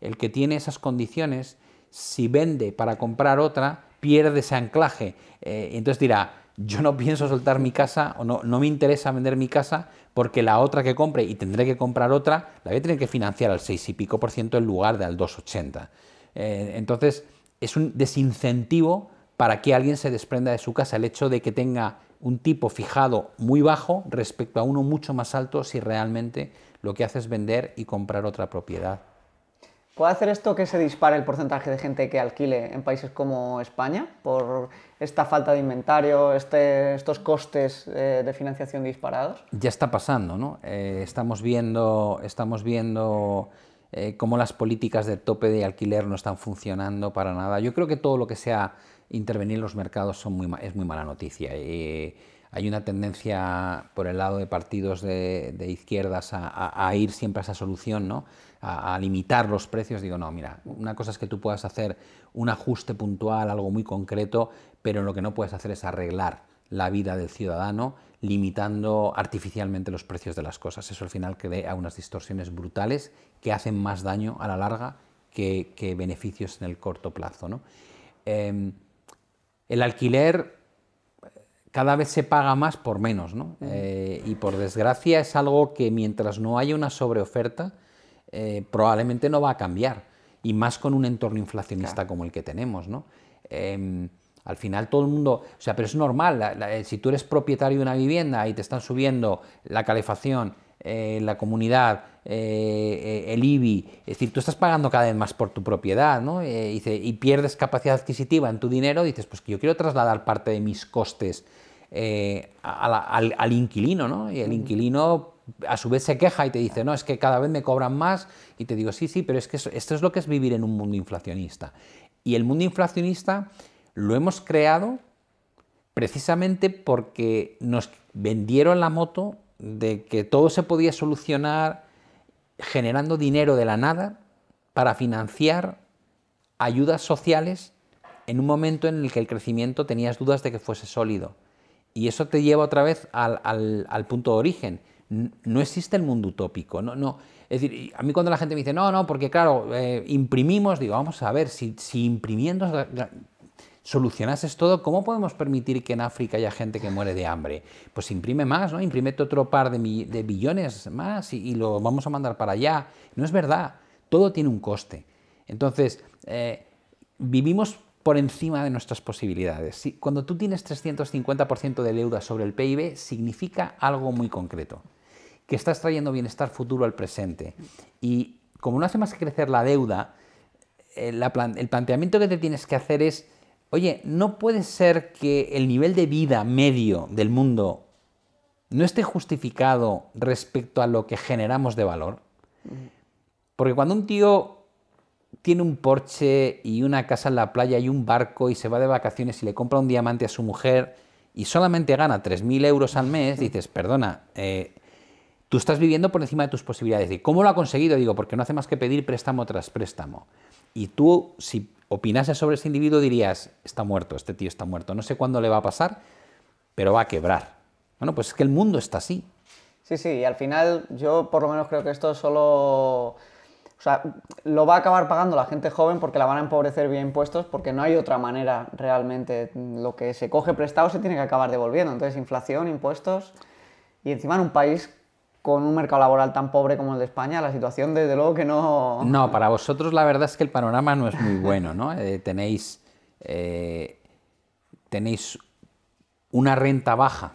El que tiene esas condiciones, si vende para comprar otra, pierde ese anclaje. Eh, entonces dirá, yo no pienso soltar mi casa o no, me interesa vender mi casa porque la otra que compre y tendré que comprar otra, la voy a tener que financiar al 6 y pico por ciento en lugar de al 2,80. Eh, entonces, es un desincentivo para que alguien se desprenda de su casa el hecho de que tenga un tipo fijado muy bajo respecto a uno mucho más alto si realmente lo que hace es vender y comprar otra propiedad. ¿Puede hacer esto que se dispare el porcentaje de gente que alquile en países como España por esta falta de inventario, este, estos costes eh, de financiación disparados? Ya está pasando, ¿no? Eh, estamos viendo, estamos viendo eh, cómo las políticas de tope de alquiler no están funcionando para nada. Yo creo que todo lo que sea intervenir en los mercados son es muy mala noticia. hay una tendencia por el lado de partidos de, izquierdas a, a ir siempre a esa solución, ¿no? a, limitar los precios, digo, no, mira, una cosa es que tú puedas hacer un ajuste puntual, algo muy concreto, pero lo que no puedes hacer es arreglar la vida del ciudadano limitando artificialmente los precios de las cosas. Eso al final crea unas distorsiones brutales que hacen más daño a la larga que, beneficios en el corto plazo. Em, el alquiler cada vez se paga más por menos, ¿no? Eh, y por desgracia es algo que mientras no haya una sobreoferta, eh, probablemente no va a cambiar, y más con un entorno inflacionista como el que tenemos. ¿no? Em, al final todo el mundo, o sea, pero es normal, eh, si tú eres propietario de una vivienda y te están subiendo la calefacción, eh, la comunidad, el IBI, es decir, tú estás pagando cada vez más por tu propiedad, ¿no? y, pierdes capacidad adquisitiva en tu dinero, dices, pues que yo quiero trasladar parte de mis costes al, al, inquilino, ¿no? Y el inquilino a su vez se queja y te dice, no, es que cada vez me cobran más, y te digo, sí, sí, pero es que esto, es lo que es vivir en un mundo inflacionista. Y el mundo inflacionista lo hemos creado precisamente porque nos vendieron la moto de que todo se podía solucionar generando dinero de la nada para financiar ayudas sociales en un momento en el que el crecimiento tenías dudas de que fuese sólido. Y eso te lleva otra vez al punto de origen, no existe el mundo utópico. No, no. Es decir, a mí cuando la gente me dice, no, no, porque claro, eh, imprimimos, digo, vamos a ver, si, si imprimiendo solucionases todo, ¿cómo podemos permitir que en África haya gente que muere de hambre? Pues imprime más, ¿no? Imprimete otro par de, billones más y, lo vamos a mandar para allá. No es verdad, todo tiene un coste. Entonces, eh, vivimos por encima de nuestras posibilidades. cuando tú tienes 350% de deuda sobre el PIB, significa algo muy concreto que estás trayendo bienestar futuro al presente. Y como no hace más que crecer la deuda, eh, el, planteamiento que te tienes que hacer es, oye, no puede ser que el nivel de vida medio del mundo no esté justificado respecto a lo que generamos de valor. Porque cuando un tío tiene un porche y una casa en la playa y un barco y se va de vacaciones y le compra un diamante a su mujer y solamente gana 3.000 euros al mes, dices, perdona, eh, Tú estás viviendo por encima de tus posibilidades. ¿Y cómo lo ha conseguido? Digo, porque no hace más que pedir préstamo tras préstamo. Y tú, si opinases sobre ese individuo, dirías, está muerto, este tío está muerto, no sé cuándo le va a pasar, pero va a quebrar. Bueno, pues es que el mundo está así. Sí, sí, y al final yo por lo menos creo que esto solo... O sea, lo va a acabar pagando la gente joven porque la van a empobrecer bien impuestos porque no hay otra manera realmente. Lo que se coge prestado se tiene que acabar devolviendo. Entonces, inflación, impuestos y encima en un país con un mercado laboral tan pobre como el de España, la situación desde luego que no... No, para vosotros la verdad es que el panorama no es muy bueno, ¿no? Eh, tenéis, eh, tenéis una renta baja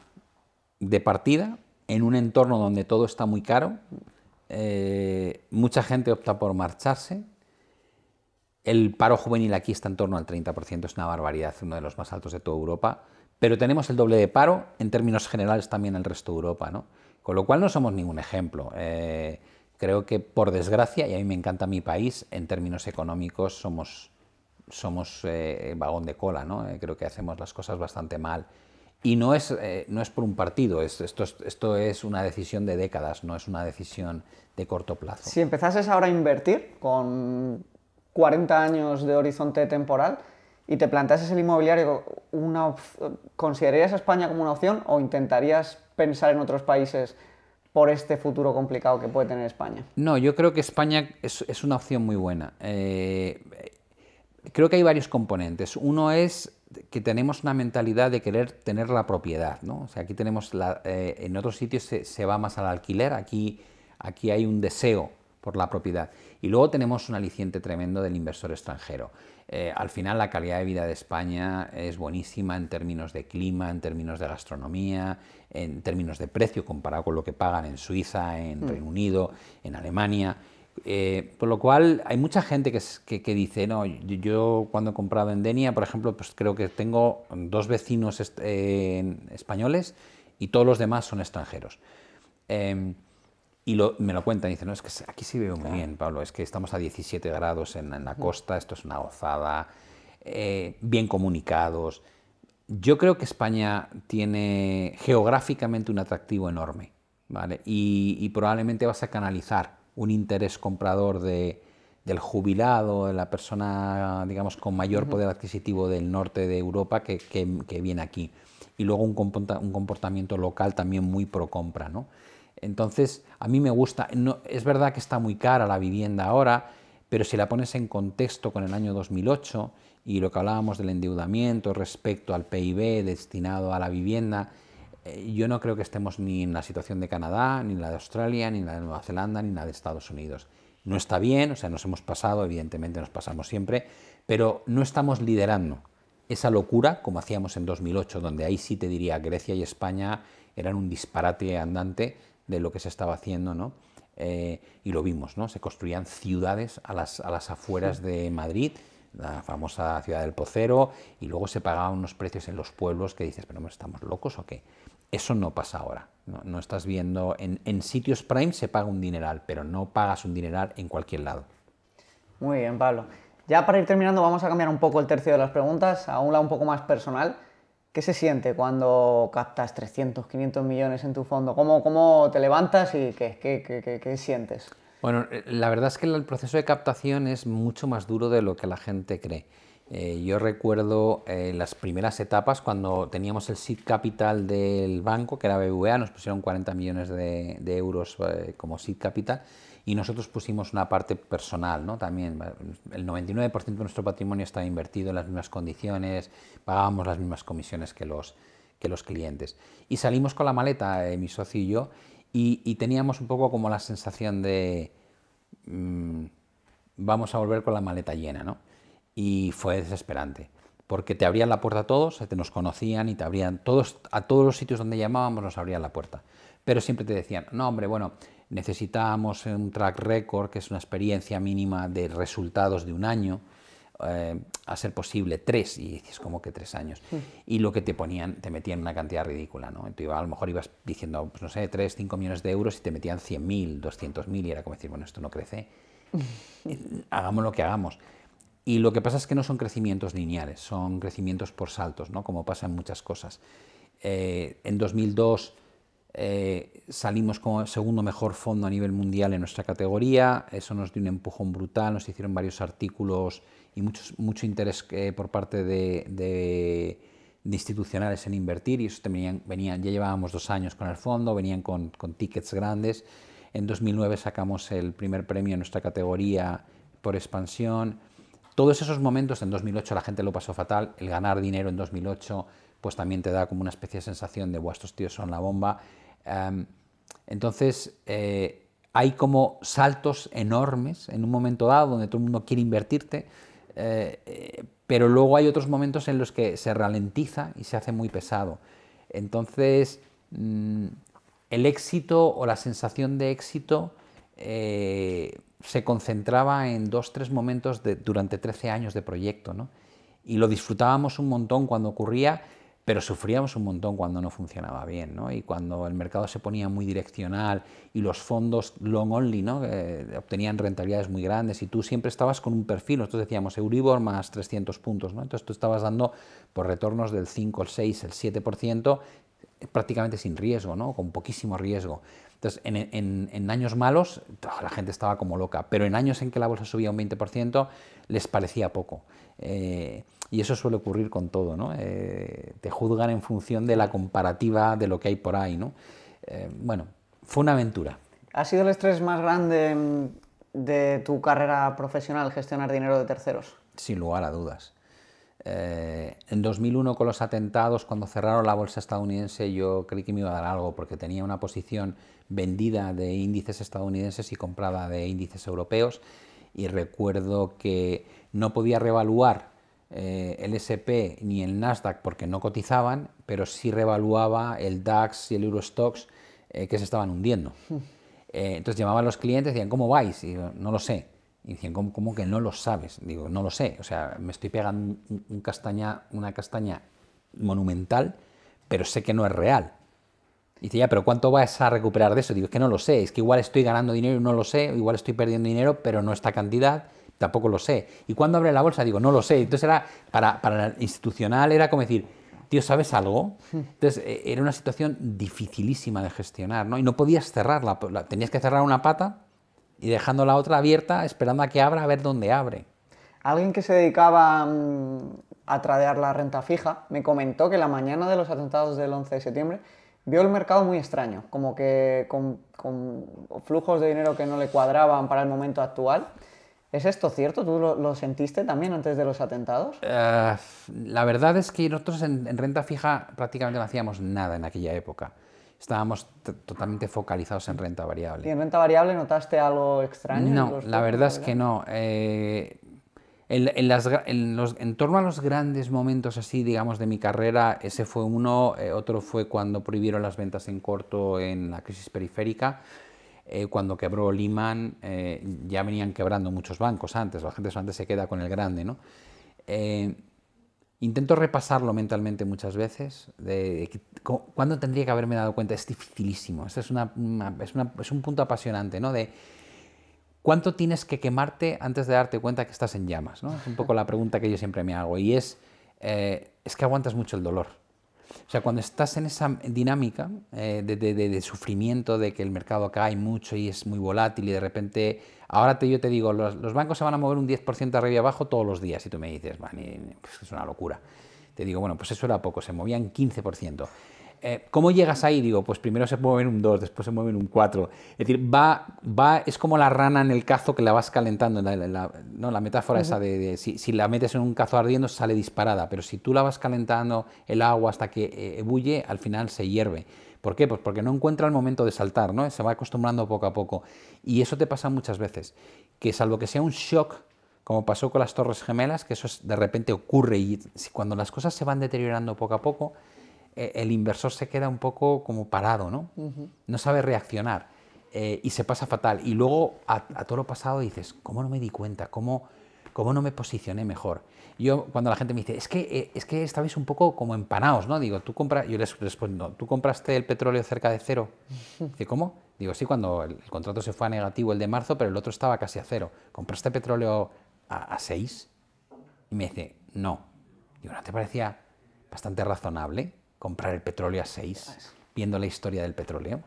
de partida en un entorno donde todo está muy caro, eh, mucha gente opta por marcharse, el paro juvenil aquí está en torno al 30%, es una barbaridad, uno de los más altos de toda Europa, pero tenemos el doble de paro en términos generales también en el resto de Europa, ¿no? Con lo cual no somos ningún ejemplo. Eh, creo que por desgracia, y a mí me encanta mi país, en términos económicos somos, somos eh, vagón de cola, ¿no? Eh, creo que hacemos las cosas bastante mal. Y no es, no es por un partido, esto, es, esto es una decisión de décadas, no es una decisión de corto plazo. Si empezases ahora a invertir con 40 años de horizonte temporal, y te plantases el inmobiliario, ¿considerarías a España como una opción o intentarías pensar en otros países por este futuro complicado que puede tener España? No, yo creo que España es, una opción muy buena. Eh, creo que hay varios componentes. Uno es que tenemos una mentalidad de querer tener la propiedad, O sea, aquí tenemos, la, eh, en otros sitios se, va más al alquiler, aquí, aquí hay un deseo por la propiedad. Y luego tenemos un aliciente tremendo del inversor extranjero. Eh, al final la calidad de vida de España es buenísima en términos de clima, en términos de gastronomía, en términos de precio comparado con lo que pagan en Suiza, en mm. Reino Unido, en Alemania. Eh, por lo cual hay mucha gente que, dice, no, yo, cuando he comprado en Denia, por ejemplo, pues creo que tengo dos vecinos eh, españoles y todos los demás son extranjeros. Em, y me lo cuentan, y dicen, no, es que aquí sí veo muy bien, Pablo, es que estamos a 17 grados en, la mm. costa, esto es una gozada, eh, bien comunicados, yo creo que España tiene geográficamente un atractivo enorme, Y, probablemente vas a canalizar un interés comprador del jubilado, de la persona, digamos, con mayor poder adquisitivo del norte de Europa que, viene aquí. Y luego un, comportamiento local también muy pro compra, Entonces, a mí me gusta, es verdad que está muy cara la vivienda ahora, pero si la pones en contexto con el año 2008 y lo que hablábamos del endeudamiento respecto al PIB destinado a la vivienda, eh, yo no creo que estemos ni en la situación de Canadá, ni en la de Australia, ni en la de Nueva Zelanda, ni en la de Estados Unidos. No está bien, o sea, nos hemos pasado, evidentemente nos pasamos siempre, pero no estamos liderando esa locura como hacíamos en 2008, donde ahí sí te diría Grecia y España eran un disparate andante de lo que se estaba haciendo, ¿no? Eh, y lo vimos, ¿no? Se construían ciudades a las, a las afueras de Madrid la famosa ciudad del Pocero, y luego se pagaban unos precios en los pueblos que dices, pero ¿estamos locos o qué? Eso no pasa ahora. No, estás viendo, en, sitios prime se paga un dineral, pero no pagas un dineral en cualquier lado. Muy bien, Pablo. Ya para ir terminando vamos a cambiar un poco el tercio de las preguntas a un lado un poco más personal. ¿Qué se siente cuando captas 300, 500 millones en tu fondo? ¿Cómo, cómo te levantas y qué, qué, qué, qué sientes? Bueno, eh, la verdad es que el proceso de captación es mucho más duro de lo que la gente cree. Eh, yo recuerdo eh, las primeras etapas cuando teníamos el seed capital del banco, que era BBVA, nos pusieron 40 millones de, euros como seed capital y nosotros pusimos una parte personal, ¿no? También el 99% de nuestro patrimonio estaba invertido en las mismas condiciones, pagábamos las mismas comisiones que los, que los clientes. Y salimos con la maleta, mi socio y yo, y, teníamos un poco como la sensación de mm, vamos a volver con la maleta llena, ¿no? Y fue desesperante, porque te abrían la puerta a todos, te nos conocían y te abrían todos, a todos los sitios donde llamábamos nos abrían la puerta, pero siempre te decían, no hombre, bueno, necesitamos un track record, que es una experiencia mínima de resultados de un año, eh, a ser posible tres, y dices, como que tres años? Y lo que te ponían, te metían una cantidad ridícula, ¿no? entonces a lo mejor ibas diciendo, pues, no sé, tres cinco millones de euros y te metían mil 100.000, mil y era como decir, bueno, esto no crece, hagamos lo que hagamos. Y lo que pasa es que no son crecimientos lineales son crecimientos por saltos, ¿no? Como pasa en muchas cosas. Eh, en 2002... Eh, salimos como segundo mejor fondo a nivel mundial en nuestra categoría, eso nos dio un empujón brutal, nos hicieron varios artículos y mucho interés eh, por parte de, institucionales en invertir y eso venían, ya llevábamos dos años con el fondo, venían con, tickets grandes. En 2009 sacamos el primer premio en nuestra categoría por expansión. Todos esos momentos, en 2008 la gente lo pasó fatal, el ganar dinero en 2008 pues también te da como una especie de sensación de, vuestros estos tíos son la bomba. Em, entonces, eh, hay como saltos enormes en un momento dado donde todo el mundo quiere invertirte, eh, pero luego hay otros momentos en los que se ralentiza y se hace muy pesado. Entonces, mm, el éxito o la sensación de éxito eh, se concentraba en dos, tres momentos durante 13 años de proyecto, ¿no? Y lo disfrutábamos un montón cuando ocurría pero sufríamos un montón cuando no funcionaba bien, ¿no? Y cuando el mercado se ponía muy direccional y los fondos long only, ¿no? obtenían rentabilidades muy grandes y tú siempre estabas con un perfil, nosotros decíamos Euribor más 300 puntos, ¿no? Entonces tú estabas dando por retornos del 5, el 6, el 7% eh, prácticamente sin riesgo, ¿no? Con poquísimo riesgo. Entonces, en, años malos, la gente estaba como loca, pero en años en que la bolsa subía un 20%, les parecía poco. Eh, y eso suele ocurrir con todo, ¿no? Eh, te juzgan en función de la comparativa de lo que hay por ahí, ¿no? Eh, bueno, fue una aventura. ¿Ha sido el estrés más grande mm, de tu carrera profesional gestionar dinero de terceros? Sin lugar a dudas. Eh, en 2001 con los atentados, cuando cerraron la bolsa estadounidense, yo creí que me iba a dar algo porque tenía una posición vendida de índices estadounidenses y comprada de índices europeos y recuerdo que no podía revaluar eh, el SP ni el Nasdaq porque no cotizaban, pero sí revaluaba el DAX y el Eurostox eh, que se estaban hundiendo. Hmm. Eh, entonces llamaban los clientes y decían, ¿cómo vais? Y yo, no lo sé. Y decían, ¿Cómo, que no lo sabes? Digo, no lo sé. O sea, me estoy pegando un, castaña, una castaña monumental, pero sé que no es real. Y dice, pero ¿cuánto vas a recuperar de eso? Digo, es que no lo sé, es que igual estoy ganando dinero y no lo sé, igual estoy perdiendo dinero, pero no esta cantidad tampoco lo sé. ¿Y cuando abre la bolsa? Digo, no lo sé. Entonces era, para, para institucional era como decir, tío, ¿sabes algo? Entonces e, era una situación dificilísima de gestionar, ¿no? Y no podías cerrarla, tenías que cerrar una pata y dejando la otra abierta, esperando a que abra, a ver dónde abre. Alguien que se dedicaba mm, a tradear la renta fija me comentó que la mañana de los atentados del 11 de septiembre vio el mercado muy extraño, como que con, con flujos de dinero que no le cuadraban para el momento actual ¿Es esto cierto? ¿Tú lo, sentiste también antes de los atentados? Eh, la verdad es que nosotros en, renta fija prácticamente no hacíamos nada en aquella época. Estábamos totalmente focalizados en renta variable. ¿Y en renta variable notaste algo extraño? No, la verdad es que no. Eh, en, torno a los grandes momentos así, digamos, de mi carrera, ese fue uno, eh, otro fue cuando prohibieron las ventas en corto en la crisis periférica eh, cuando quebró Lehman eh, ya venían quebrando muchos bancos antes, la gente solamente se queda con el grande. ¿no? Eh, intento repasarlo mentalmente muchas veces, cuándo tendría que haberme dado cuenta, es dificilísimo, este es, un punto apasionante, ¿no? de cuánto tienes que quemarte antes de darte cuenta que estás en llamas, es un poco la pregunta que yo siempre me hago, y es, es que aguantas mucho el dolor. O sea, cuando estás en esa dinámica eh, de, sufrimiento, de que el mercado cae mucho y es muy volátil y de repente, ahora yo te digo, los, bancos se van a mover un 10% arriba y abajo todos los días y tú me dices, pues es una locura. Te digo, bueno, pues eso era poco, se movían 15%. Eh, ¿cómo llegas ahí? Digo, pues primero se mueven un 2, después se mueven un 4. Es decir, va, va, es como la rana en el cazo que la vas calentando. La, ¿no? la metáfora esa de, si, si, la metes en un cazo ardiendo sale disparada, pero si tú la vas calentando el agua hasta que ebulle, eh, al final se hierve. ¿Por qué? Pues porque no encuentra el momento de saltar, ¿no? Se va acostumbrando poco a poco. Y eso te pasa muchas veces, que salvo que sea un shock como pasó con las Torres Gemelas, que eso es, de repente ocurre y cuando las cosas se van deteriorando poco a poco, eh, el inversor se queda un poco como parado, ¿no? No sabe reaccionar eh, y se pasa fatal. Y luego a, todo lo pasado dices, ¿cómo no me di cuenta? ¿Cómo, ¿Cómo no me posicioné mejor? Yo cuando la gente me dice, es que, eh, es que estabais un poco como empanaos, ¿no? Digo, tú compras, yo les respondo, ¿tú compraste el petróleo cerca de cero? ¿cómo? Digo, sí, cuando el, contrato se fue a negativo el de marzo, pero el otro estaba casi a cero. ¿Compraste petróleo a, a seis? Y me dice, no. Digo, ¿no te parecía bastante razonable? comprar el petróleo a 6, viendo la historia del petróleo.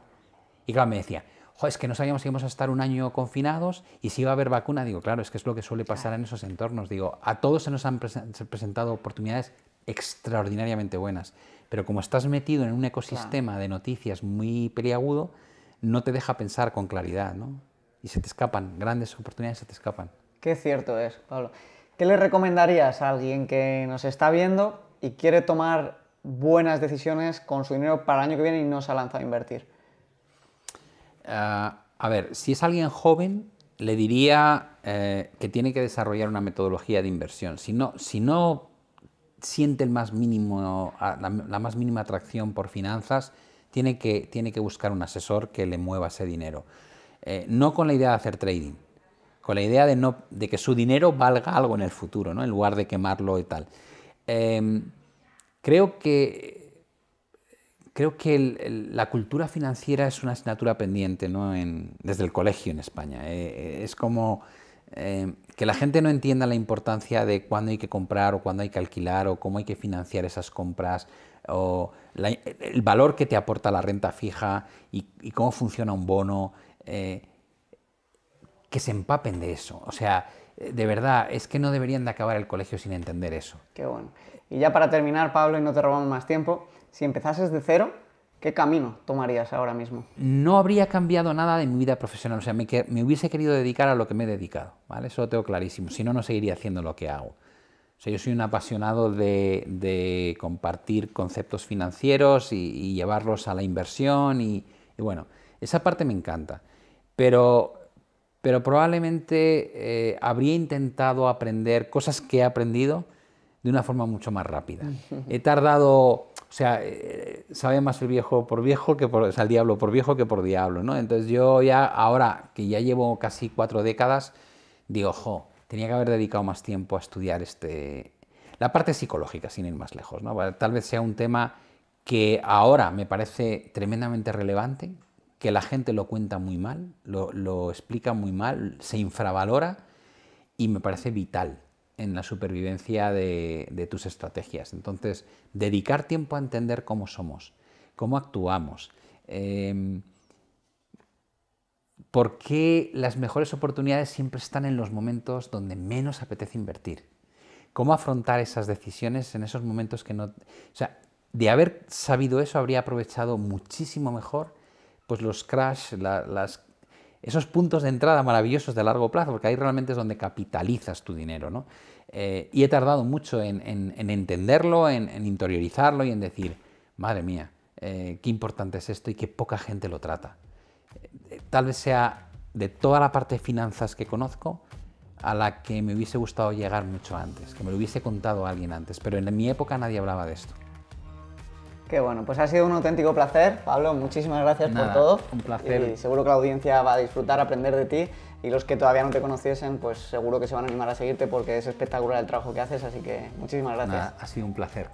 Y claro, me decía, es que no sabíamos si íbamos a estar un año confinados y si iba a haber vacuna. Digo, claro, es que es lo que suele pasar en esos entornos. Digo, a todos se nos han presentado oportunidades extraordinariamente buenas, pero como estás metido en un ecosistema de noticias muy peliagudo, no te deja pensar con claridad, ¿no? Y se te escapan, grandes oportunidades se te escapan. Qué cierto es, Pablo. ¿Qué le recomendarías a alguien que nos está viendo y quiere tomar buenas decisiones con su dinero para el año que viene y no se ha lanzado a invertir? Ah, a ver, si es alguien joven, le diría eh, que tiene que desarrollar una metodología de inversión. Si no, si no siente el más mínimo, ah, la, más mínima atracción por finanzas, tiene que, tiene que buscar un asesor que le mueva ese dinero. Eh, no con la idea de hacer trading, con la idea de, no, de que su dinero valga algo en el futuro, ¿no? en lugar de quemarlo y tal. Em, Creo que, creo que la cultura financiera es una asignatura pendiente ¿no? desde el colegio en España. Eh, eh, es como eh, que la gente no entienda la importancia de cuándo hay que comprar o cuándo hay que alquilar o cómo hay que financiar esas compras o el valor que te aporta la renta fija y, cómo funciona un bono, que se empapen de eso. O sea, de verdad, es que no deberían de acabar el colegio sin entender eso. Qué bueno. Y ya para terminar, Pablo, y no te robamos más tiempo, si empezases de cero, ¿Qué camino tomarías ahora mismo? No habría cambiado nada de mi vida profesional, o sea, me, hubiese querido dedicar a lo que me he dedicado, ¿vale? Eso lo tengo clarísimo, si no, no seguiría haciendo lo que hago. O sea, yo soy un apasionado de, compartir conceptos financieros y, llevarlos a la inversión y, bueno, esa parte me encanta, pero, pero probablemente eh, habría intentado aprender cosas que he aprendido de una forma mucho más rápida. He tardado, o sea, eh, sabe más el viejo por viejo que por, o el diablo por viejo que por diablo, ¿no? Entonces yo ya ahora que ya llevo casi cuatro décadas, digo, jo, tenía que haber dedicado más tiempo a estudiar este, la parte psicológica, sin ir más lejos, ¿no? Tal vez sea un tema que ahora me parece tremendamente relevante, que la gente lo cuenta muy mal, lo, lo explica muy mal, se infravalora y me parece vital en la supervivencia de, tus estrategias. Entonces, dedicar tiempo a entender cómo somos, cómo actuamos, em, por qué las mejores oportunidades siempre están en los momentos donde menos apetece invertir, cómo afrontar esas decisiones en esos momentos que no... O sea, de haber sabido eso habría aprovechado muchísimo mejor pues los crash, las esos puntos de entrada maravillosos de largo plazo, porque ahí realmente es donde capitalizas tu dinero. ¿no? Eh, y he tardado mucho en, entenderlo, en, interiorizarlo y en decir, madre mía, eh, qué importante es esto y qué poca gente lo trata. Eh, tal vez sea de toda la parte de finanzas que conozco, a la que me hubiese gustado llegar mucho antes, que me lo hubiese contado alguien antes, pero en mi época nadie hablaba de esto. Qué bueno, pues ha sido un auténtico placer, Pablo. Muchísimas gracias por todo. Un placer. Y seguro que la audiencia va a disfrutar, aprender de ti. Y los que todavía no te conociesen, pues seguro que se van a animar a seguirte porque es espectacular el trabajo que haces. Así que muchísimas gracias. ha sido un placer.